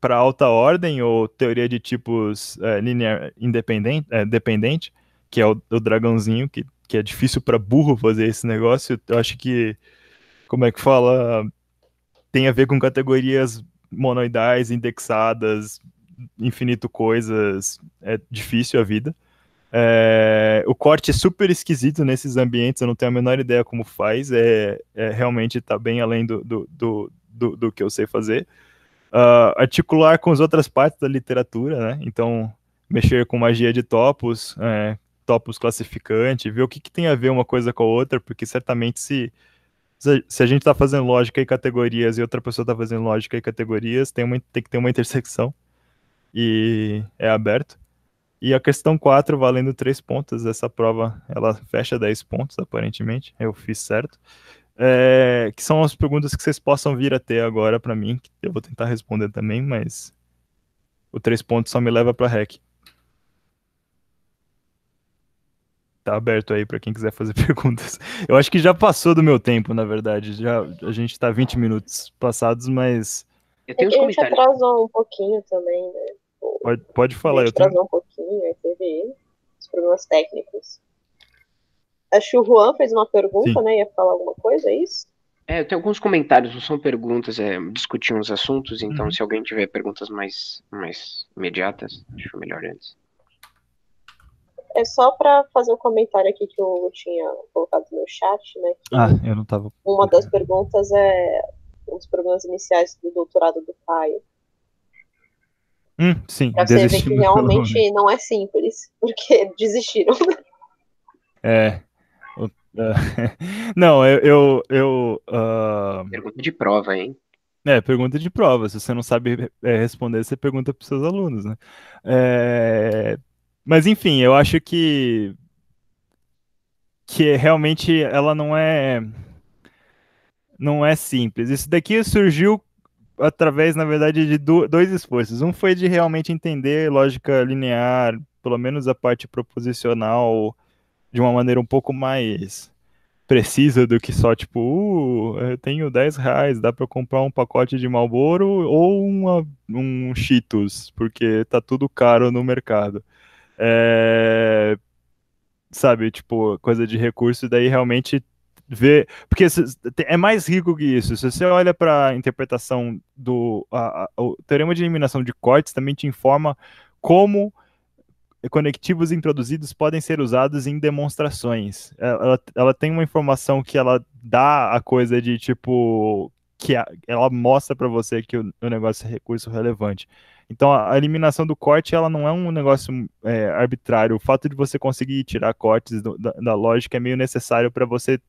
para alta ordem ou teoria de tipos é, linear independente, é, dependente, que é o, o dragãozinho, que, que é difícil para burro fazer esse negócio. Eu acho que, como é que fala, tem a ver com categorias monoidais, indexadas, infinito coisas, é difícil a vida. É, o corte é super esquisito nesses ambientes, eu não tenho a menor ideia como faz. É, é realmente está bem além do, do, do, do, do que eu sei fazer. Uh, articular com as outras partes da literatura, né? Então, mexer com magia de topos, é, topos classificante, ver o que, que, tem a ver uma coisa com a outra, porque certamente se, se a gente está fazendo lógica e categorias e outra pessoa está fazendo lógica e categorias, tem, uma, tem que ter uma intersecção e é aberto. E a questão 4 valendo 3 pontos, essa prova ela fecha 10 pontos, aparentemente, eu fiz certo. É, que são as perguntas que vocês possam vir a ter agora para mim, que eu vou tentar responder também, mas o três pontos só me leva para REC. Tá aberto aí para quem quiser fazer perguntas. Eu acho que já passou do meu tempo, na verdade. Já a gente tá 20 minutos passados, mas eu tenho é a gente atrasou um pouquinho também, né? Pode, pode falar, eu tenho. atrasou um pouquinho, teve os problemas técnicos. Acho que o Juan fez uma pergunta, Sim. né? Ia falar alguma coisa, é isso? É, tem alguns comentários, não são perguntas, é discutir uns assuntos, então uhum. se alguém tiver perguntas mais, mais imediatas, acho melhor antes. É só para fazer um comentário aqui que eu tinha colocado no chat, né? ah, eu não tava. Uma é. das perguntas é os problemas iniciais do doutorado do Caio. Hum, sim, pra você ver que realmente não é simples, porque desistiram. É, Não, eu. eu, eu uh... Pergunta de prova, hein? É, pergunta de prova. Se você não sabe é, responder, você pergunta para seus alunos, né? É... Mas, enfim, eu acho que. que realmente ela não é. Não é simples. Isso daqui surgiu através, na verdade, de dois esforços. Um foi de realmente entender lógica linear, pelo menos a parte proposicional de uma maneira um pouco mais precisa do que só tipo, uh, eu tenho 10 reais, dá para comprar um pacote de Malboro ou uma, um Cheetos, porque tá tudo caro no mercado. É... Sabe, tipo, coisa de recurso, daí realmente ver. Porque é mais rico que isso. Se você olha para a interpretação do. A, a, o teorema de eliminação de cortes também te informa como conectivos introduzidos podem ser usados em demonstrações. É, ela, ela tem uma informação que ela dá a coisa de tipo que a, ela mostra para você que o, o, negócio é recurso relevante. Então a, eliminação do corte ela não é um negócio é, arbitrário. O fato de você conseguir tirar cortes do, da, da lógica é meio necessário para você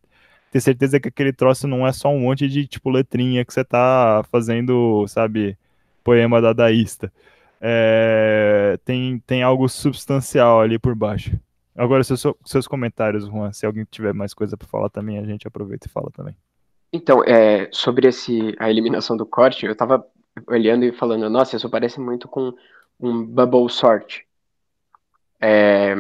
ter certeza que aquele troço não é só um monte de tipo letrinha que você tá fazendo, sabe, poema dadaísta. Da é, tem, tem algo substancial ali por baixo. Agora, seus, seus comentários, Juan, se alguém tiver mais coisa para falar também, a gente aproveita e fala também. Então, é, sobre esse, a eliminação do corte, eu estava olhando e falando, nossa, isso parece muito com um bubble sort. É...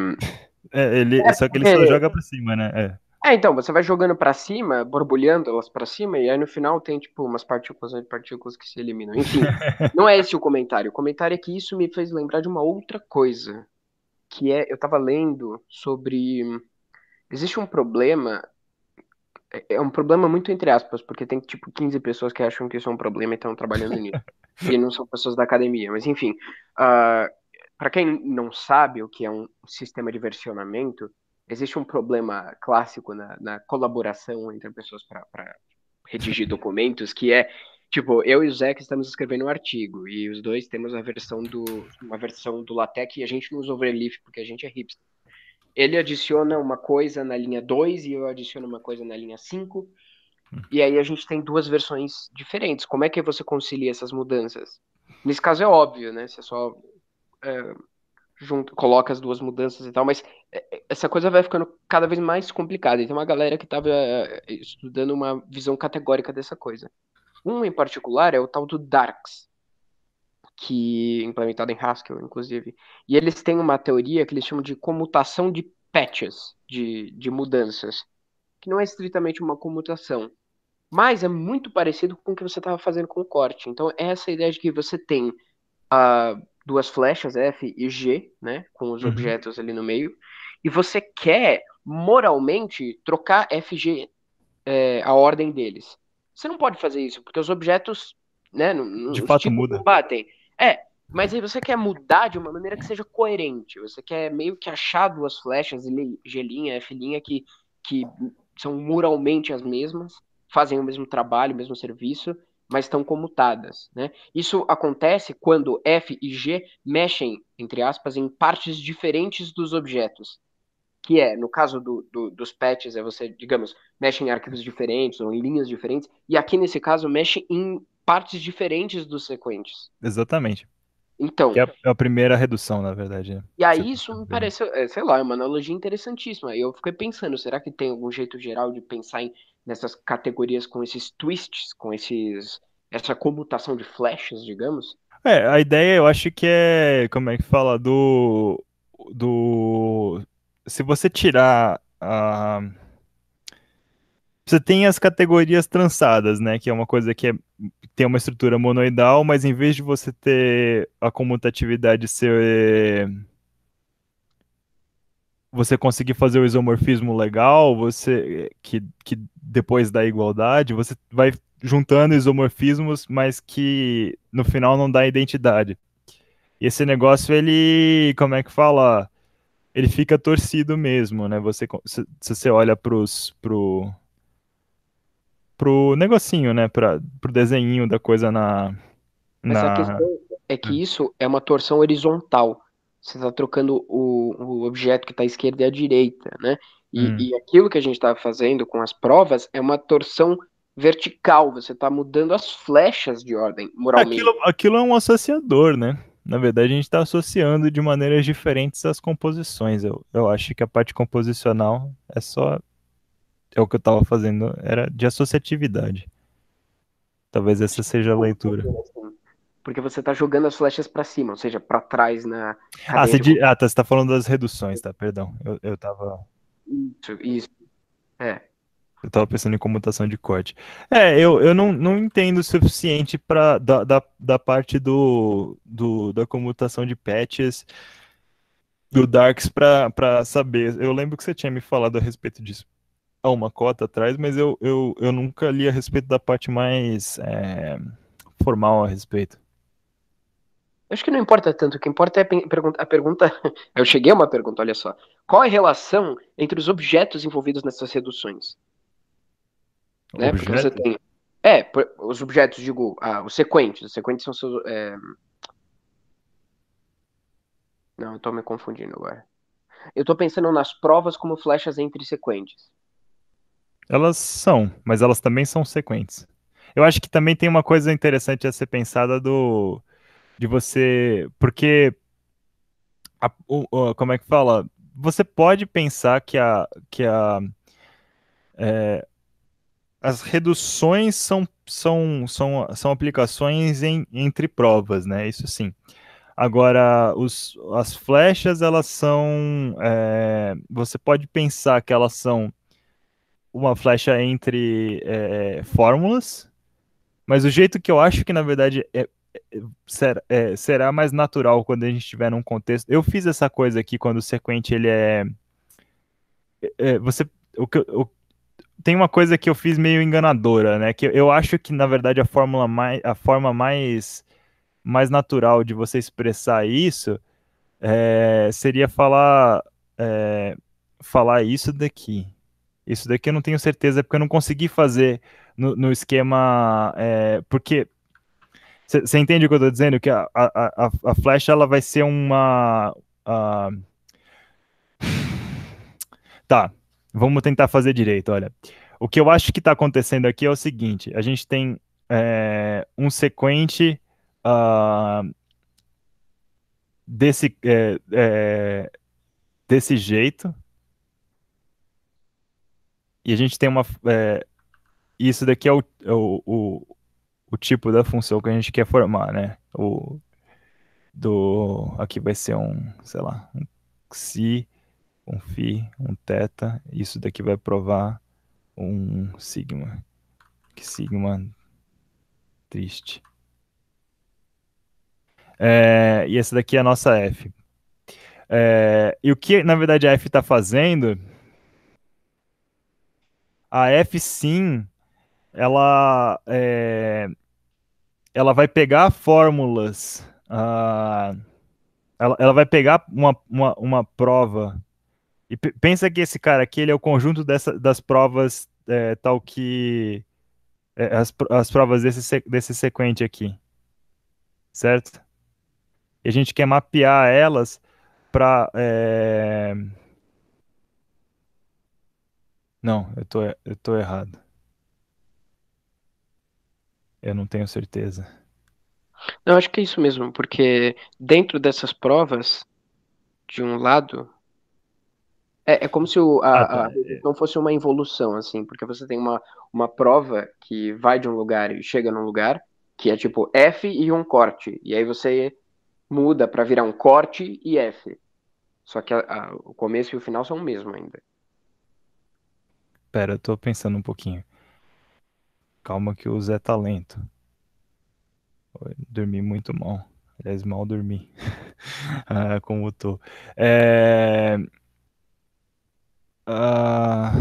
é ele, é, só que ele só joga para cima, né? É. É, então, você vai jogando para cima, borbulhando elas para cima, e aí no final tem, tipo, umas partículas de né, partículas que se eliminam. Enfim, não é esse o comentário. O comentário é que isso me fez lembrar de uma outra coisa, que é, eu tava lendo sobre... Existe um problema, é, é um problema muito entre aspas, porque tem, tipo, 15 pessoas que acham que isso é um problema e estão trabalhando nisso. e não são pessoas da academia, mas enfim. Uh, ah, para quem não sabe o que é um sistema de versionamento existe um problema clássico na, na colaboração entre pessoas para redigir documentos, que é, tipo, eu e o Zé que estamos escrevendo um artigo, e os dois temos a versão do, uma versão do LaTeX e a gente não usa overleaf porque a gente é hipster. Ele adiciona uma coisa na linha 2 e eu adiciono uma coisa na linha 5, hum. e aí a gente tem duas versões diferentes. Como é que você concilia essas mudanças? Nesse caso é óbvio, né? Você só é, junto, coloca as duas mudanças e tal, mas é, é, essa coisa vai ficando cada vez mais complicada. E tem uma galera que estava é, estudando uma visão categórica dessa coisa. Um em particular é o tal do Darks, que implementado em Haskell, inclusive. E eles têm uma teoria que eles chamam de comutação de patches, de, de mudanças, que não é estritamente uma comutação, mas é muito parecido com o que você estava fazendo com o corte. Então, é essa ideia de que você tem uh, duas flechas, F e G, né? Com os uhum. objetos ali no meio. E você quer, moralmente, trocar F, G, é, a ordem deles. Você não pode fazer isso, porque os objetos, né? No, de fato, muda. Batem. É, mas aí você quer mudar de uma maneira que seja coerente. Você quer meio que achar duas flechas, G', F' que, que são moralmente as mesmas, fazem o mesmo trabalho, o mesmo serviço, mas estão comutadas. Né? Isso acontece quando F e G mexem, entre aspas, em partes diferentes dos objetos. Que é, no caso do, do, dos patches, é você, digamos, mexe em arquivos diferentes ou em linhas diferentes, e aqui nesse caso mexe em partes diferentes dos sequentes. Exatamente. Então. Que é a é primeira redução, na verdade. Né? E aí tá isso me pareceu, é, sei lá, é uma analogia interessantíssima. Eu fiquei pensando, será que tem algum jeito geral de pensar em nessas categorias com esses twists, com esses essa comutação de flechas, digamos. É, a ideia eu acho que é, como é que fala, do do se você tirar a você tem as categorias trançadas, né? Que é uma coisa que é, tem uma estrutura monoidal, mas em vez de você ter a comutatividade ser você conseguir fazer o isomorfismo legal, você que, que depois da igualdade, você vai juntando isomorfismos, mas que no final não dá identidade. E esse negócio, ele, como é que fala? Ele fica torcido mesmo, né? Você, se, se você olha para pro, pro negocinho, né? Pra, pro desenhinho da coisa na... na... Mas a questão é que hum. isso é uma torção horizontal você está trocando o, o objeto que está à esquerda e à direita, né? E, hum. e aquilo que a gente está fazendo com as provas é uma torção vertical, você está mudando as flechas de ordem, moralmente. Aquilo, aquilo é um associador, né? Na verdade, a gente está associando de maneiras diferentes as composições. Eu, eu acho que a parte composicional é só. É o que eu estava fazendo, era de associatividade. Talvez essa seja a leitura porque você está jogando as flechas para cima, ou seja, para trás na. Ah, você de... ah, tá, você tá falando das reduções, tá? Perdão. Eu, eu tava. Isso, isso. É. Eu tava pensando em comutação de corte. É, eu, eu não, não entendo o suficiente pra, da, da, da parte do, do, da comutação de patches do Darks para saber. Eu lembro que você tinha me falado a respeito disso há uma cota atrás, mas eu, eu, eu nunca li a respeito da parte mais é, formal a respeito. Acho que não importa tanto, o que importa é a pergunta. Eu cheguei a uma pergunta, olha só. Qual é a relação entre os objetos envolvidos nessas reduções? Né? Porque você tem. É, os objetos, digo, ah, os sequentes. Os sequentes são seus. É... Não, eu tô me confundindo agora. Eu tô pensando nas provas como flechas entre sequentes. Elas são, mas elas também são sequentes. Eu acho que também tem uma coisa interessante a ser pensada do de você. Porque. A, o, o, como é que fala? Você pode pensar que a. Que a é, as reduções são, são, são, são aplicações em, entre provas, né? Isso sim. Agora, os, as flechas, elas são. É, você pode pensar que elas são uma flecha entre é, é fórmulas, mas o jeito que eu acho que, na verdade, é, será, é, será mais natural quando a gente tiver num contexto. Eu fiz essa coisa aqui quando o sequente ele é, é, é você o que tem uma coisa que eu fiz meio enganadora, né? Que eu acho que na verdade a fórmula mais a forma mais mais natural de você expressar isso é, seria falar é, falar isso daqui. Isso daqui eu não tenho certeza porque eu não consegui fazer no, no esquema é, porque você entende o que eu estou dizendo? Que a, a, a, flecha ela vai ser uma. Tá, vamos tentar fazer direito. Olha, o que eu acho que está acontecendo aqui é o seguinte: a gente tem é, um sequente uh, desse, é, é, desse jeito, e a gente tem uma. É, isso daqui é o, o o tipo da função que a gente quer formar, né? O do aqui vai ser um, sei lá, um si, um φ, um θ, isso daqui vai provar um sigma. Que sigma triste. É, e essa daqui é a nossa f. É, e o que na verdade a f está fazendo? A f sim, ela é, ela vai pegar fórmulas, uh, ela, ela, vai pegar uma, uma, uma prova. E pensa que esse cara aqui ele é o conjunto dessa, das provas é, tal que. É, as, as provas desse, desse sequente aqui. Certo? E a gente quer mapear elas para. É... Não, eu tô, eu tô errado. Eu não tenho certeza. Eu acho que é isso mesmo, porque dentro dessas provas, de um lado, é, é como se o, a, ah, tá. a, não fosse uma evolução, assim, porque você tem uma, uma prova que vai de um lugar e chega num lugar, que é tipo F e um corte, e aí você muda para virar um corte e F. Só que a, o começo e o final são o mesmo ainda. Pera, eu tô pensando um pouquinho. Calma que o Zé tá lento. Dormi muito mal. Aliás, mal dormi. ah, como eu tô. É... Ah...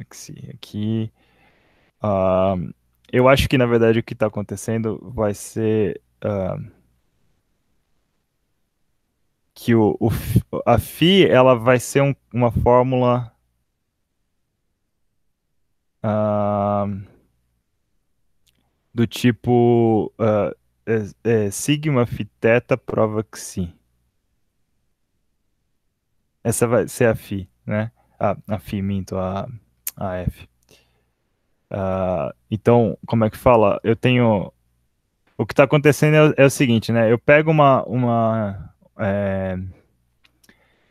Aqui. Ah, eu acho que, na verdade, o que está acontecendo vai ser ah, que o, o, a FI ela vai ser um, uma fórmula Uh, do tipo uh, é, é, sigma fiteta prova que sim. Essa vai ser a fi, né? Ah, a fi, minto, a, a f. Uh, então, como é que fala? Eu tenho. O que está acontecendo é o, é, o seguinte, né? Eu pego uma. uma é,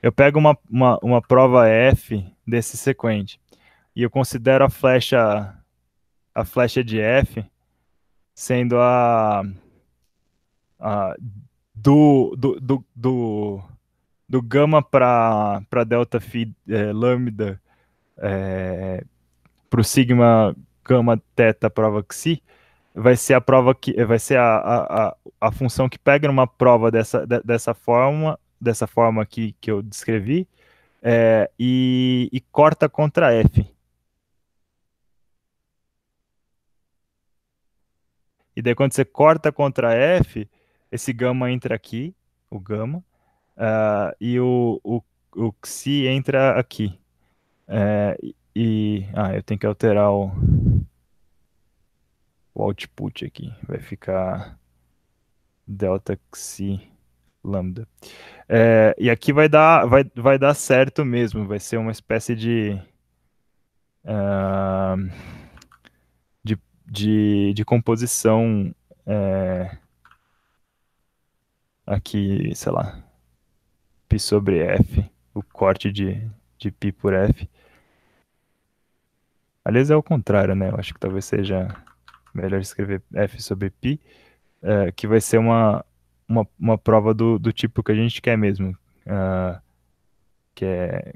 eu pego uma, uma, uma prova F desse sequente e eu considero a flecha a flecha de F sendo a, a do, do, do, do, do gama para delta phi é, lambda é, para o sigma gama teta prova xi vai ser a prova que vai ser a, a, a, função que pega uma prova dessa, dessa forma dessa forma aqui que eu descrevi é, e, e corta contra f E daí quando você corta contra F, esse gama entra aqui, o gama, uh, ah, e o, o, o xi entra aqui. É, e. Ah, eu tenho que alterar o, o output aqui. Vai ficar delta xi lambda. É, e aqui vai dar, vai, vai dar certo mesmo, vai ser uma espécie de. Uh, de, de composição é, aqui, sei lá, π sobre f, o corte de, de π por f. Aliás, é o contrário, né? Eu acho que talvez seja melhor escrever f sobre π, é, que vai ser uma, uma, uma prova do, do tipo que a gente quer mesmo, uh, que é,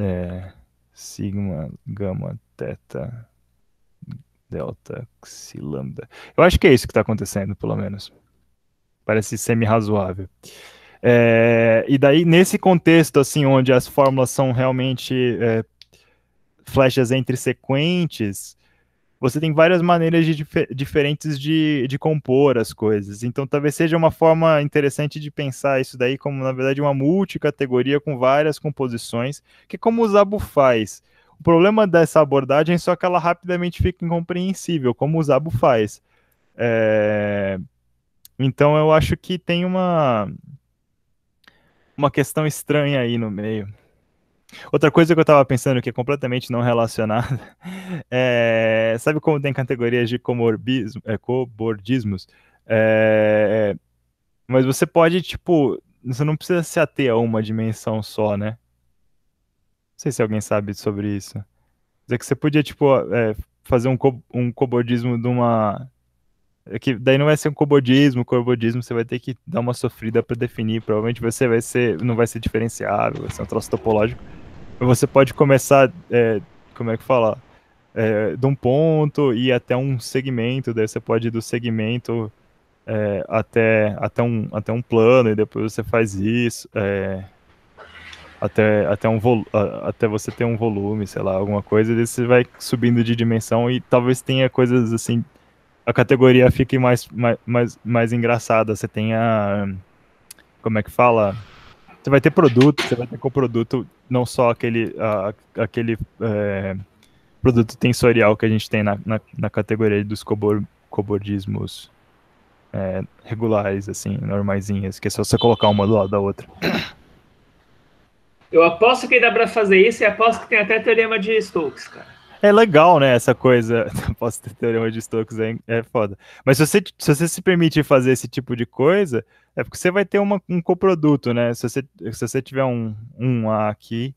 é sigma, gama, teta, delta, xi, lambda. Eu acho que é isso que está acontecendo, pelo menos. Parece semi-razoável. É, e daí, nesse contexto, assim, onde as fórmulas são realmente é, flechas entre sequentes, você tem várias maneiras de dif diferentes de, de compor as coisas. Então, talvez seja uma forma interessante de pensar isso daí como, na verdade, uma multicategoria com várias composições, que é como o Zabu faz. O problema dessa abordagem é só que ela rapidamente fica incompreensível, como o Zabu faz. É... Então eu acho que tem uma uma questão estranha aí no meio. Outra coisa que eu estava pensando que é completamente não relacionada é, sabe como tem categorias de comorbismo, é, cobordismos? É, mas você pode, tipo, você não precisa se ater a uma dimensão só, né? sei se alguém sabe sobre isso. Mas é que você podia, tipo, é, fazer um, co um cobordismo de uma. É que daí não vai ser um cobordismo, cobordismo você vai ter que dar uma sofrida para definir. Provavelmente você vai ser, não vai ser diferenciável, vai ser um troço topológico. mas Você pode começar, é, como é que fala? É, de um ponto e até um segmento, daí você pode ir do segmento é, até, até, um, até um plano, e depois você faz isso. É, até, até, um até você ter um volume, sei lá, alguma coisa, e você vai subindo de dimensão e talvez tenha coisas assim. A categoria fique mais, mais, mais, mais engraçada. Você tenha. Como é que fala? Você vai ter produto, você vai ter com produto não só aquele, a, aquele é, produto tensorial que a gente tem na, na, na categoria dos cobor, cobordismos é, regulares, assim, normaisinhas, que é só você colocar uma do lado da outra. Eu aposto que dá para fazer isso e aposto que tem até teorema de Stokes, cara. É legal, né, essa coisa. Posso ter teorema de Stokes, hein? é foda. Mas se você, se você se permitir fazer esse tipo de coisa, é porque você vai ter uma, um coproduto, né? Se você, se você tiver um, um A aqui,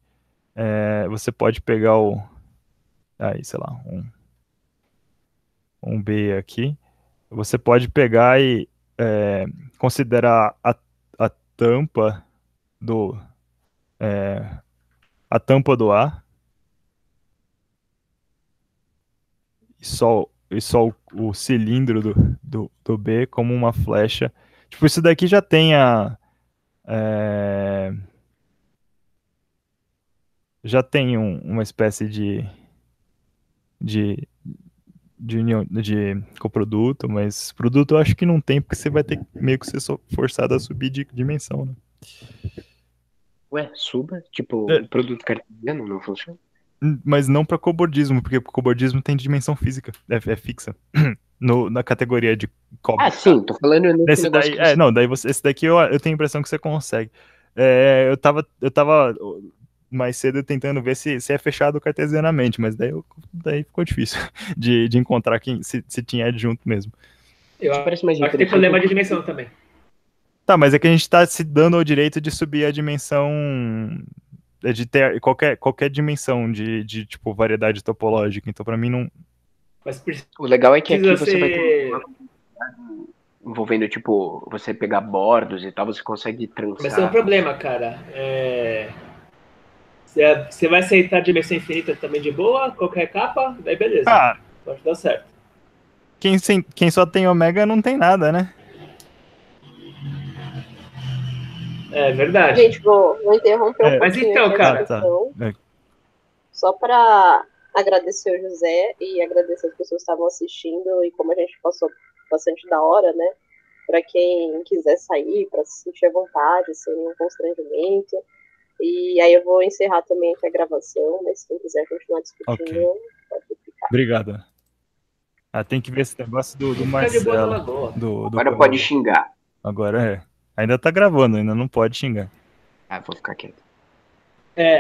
é, você pode pegar o. Aí, sei lá, um, um B aqui. Você pode pegar e é, considerar a, a tampa do, é, a tampa do ar e só, e só o, o cilindro do, do, do, B como uma flecha. Tipo, isso daqui já tem a. É, já tem um, uma espécie de, de de união de coproduto, mas produto eu acho que não tem, porque você vai ter meio que ser forçado a subir de dimensão, né? Ué, suba? Tipo, é. produto cartesiano não funciona? Mas não para cobordismo, porque cobordismo tem dimensão física, é, é fixa. No, na categoria de cobre. Ah, sim, tô falando nesse daí, que... é, Não, daí você, esse daqui eu, eu tenho a impressão que você consegue. É, eu, tava, eu tava mais cedo tentando ver se, se é fechado cartesianamente, mas daí, eu, daí ficou difícil de, de encontrar quem, se, se tinha adjunto mesmo. Eu acho que é tem problema de dimensão também. Tá, mas é que a gente tá se dando ao direito de subir a dimensão. É, de ter qualquer, qualquer dimensão de, de tipo, variedade topológica. Então, para mim, não. Mas o legal é que aqui você ser... vai ter envolvendo, tipo, você pegar bordos e tal, você consegue transar. Mas é um problema, cara. É... Você vai aceitar a dimensão infinita também de boa, qualquer capa, daí beleza. Ah, Pode dar certo. Quem, sem, quem só tem ômega não tem nada, né? É verdade. Gente, vou, vou interromper é, um Mas então, cara. Tá. É. Só para agradecer o José e agradecer as pessoas que estavam assistindo e como a gente passou bastante da hora, né? Para quem quiser sair, para se sentir à vontade, sem nenhum constrangimento. E aí eu vou encerrar também aqui a gravação, mas se quem quiser continuar discutindo, okay. pode ficar. Obrigada. Ah, tem que ver esse negócio do, do Marcelo. Do, do, Agora pode xingar. Agora é. Ainda tá gravando, ainda não pode xingar. Ah, vou ficar quieto.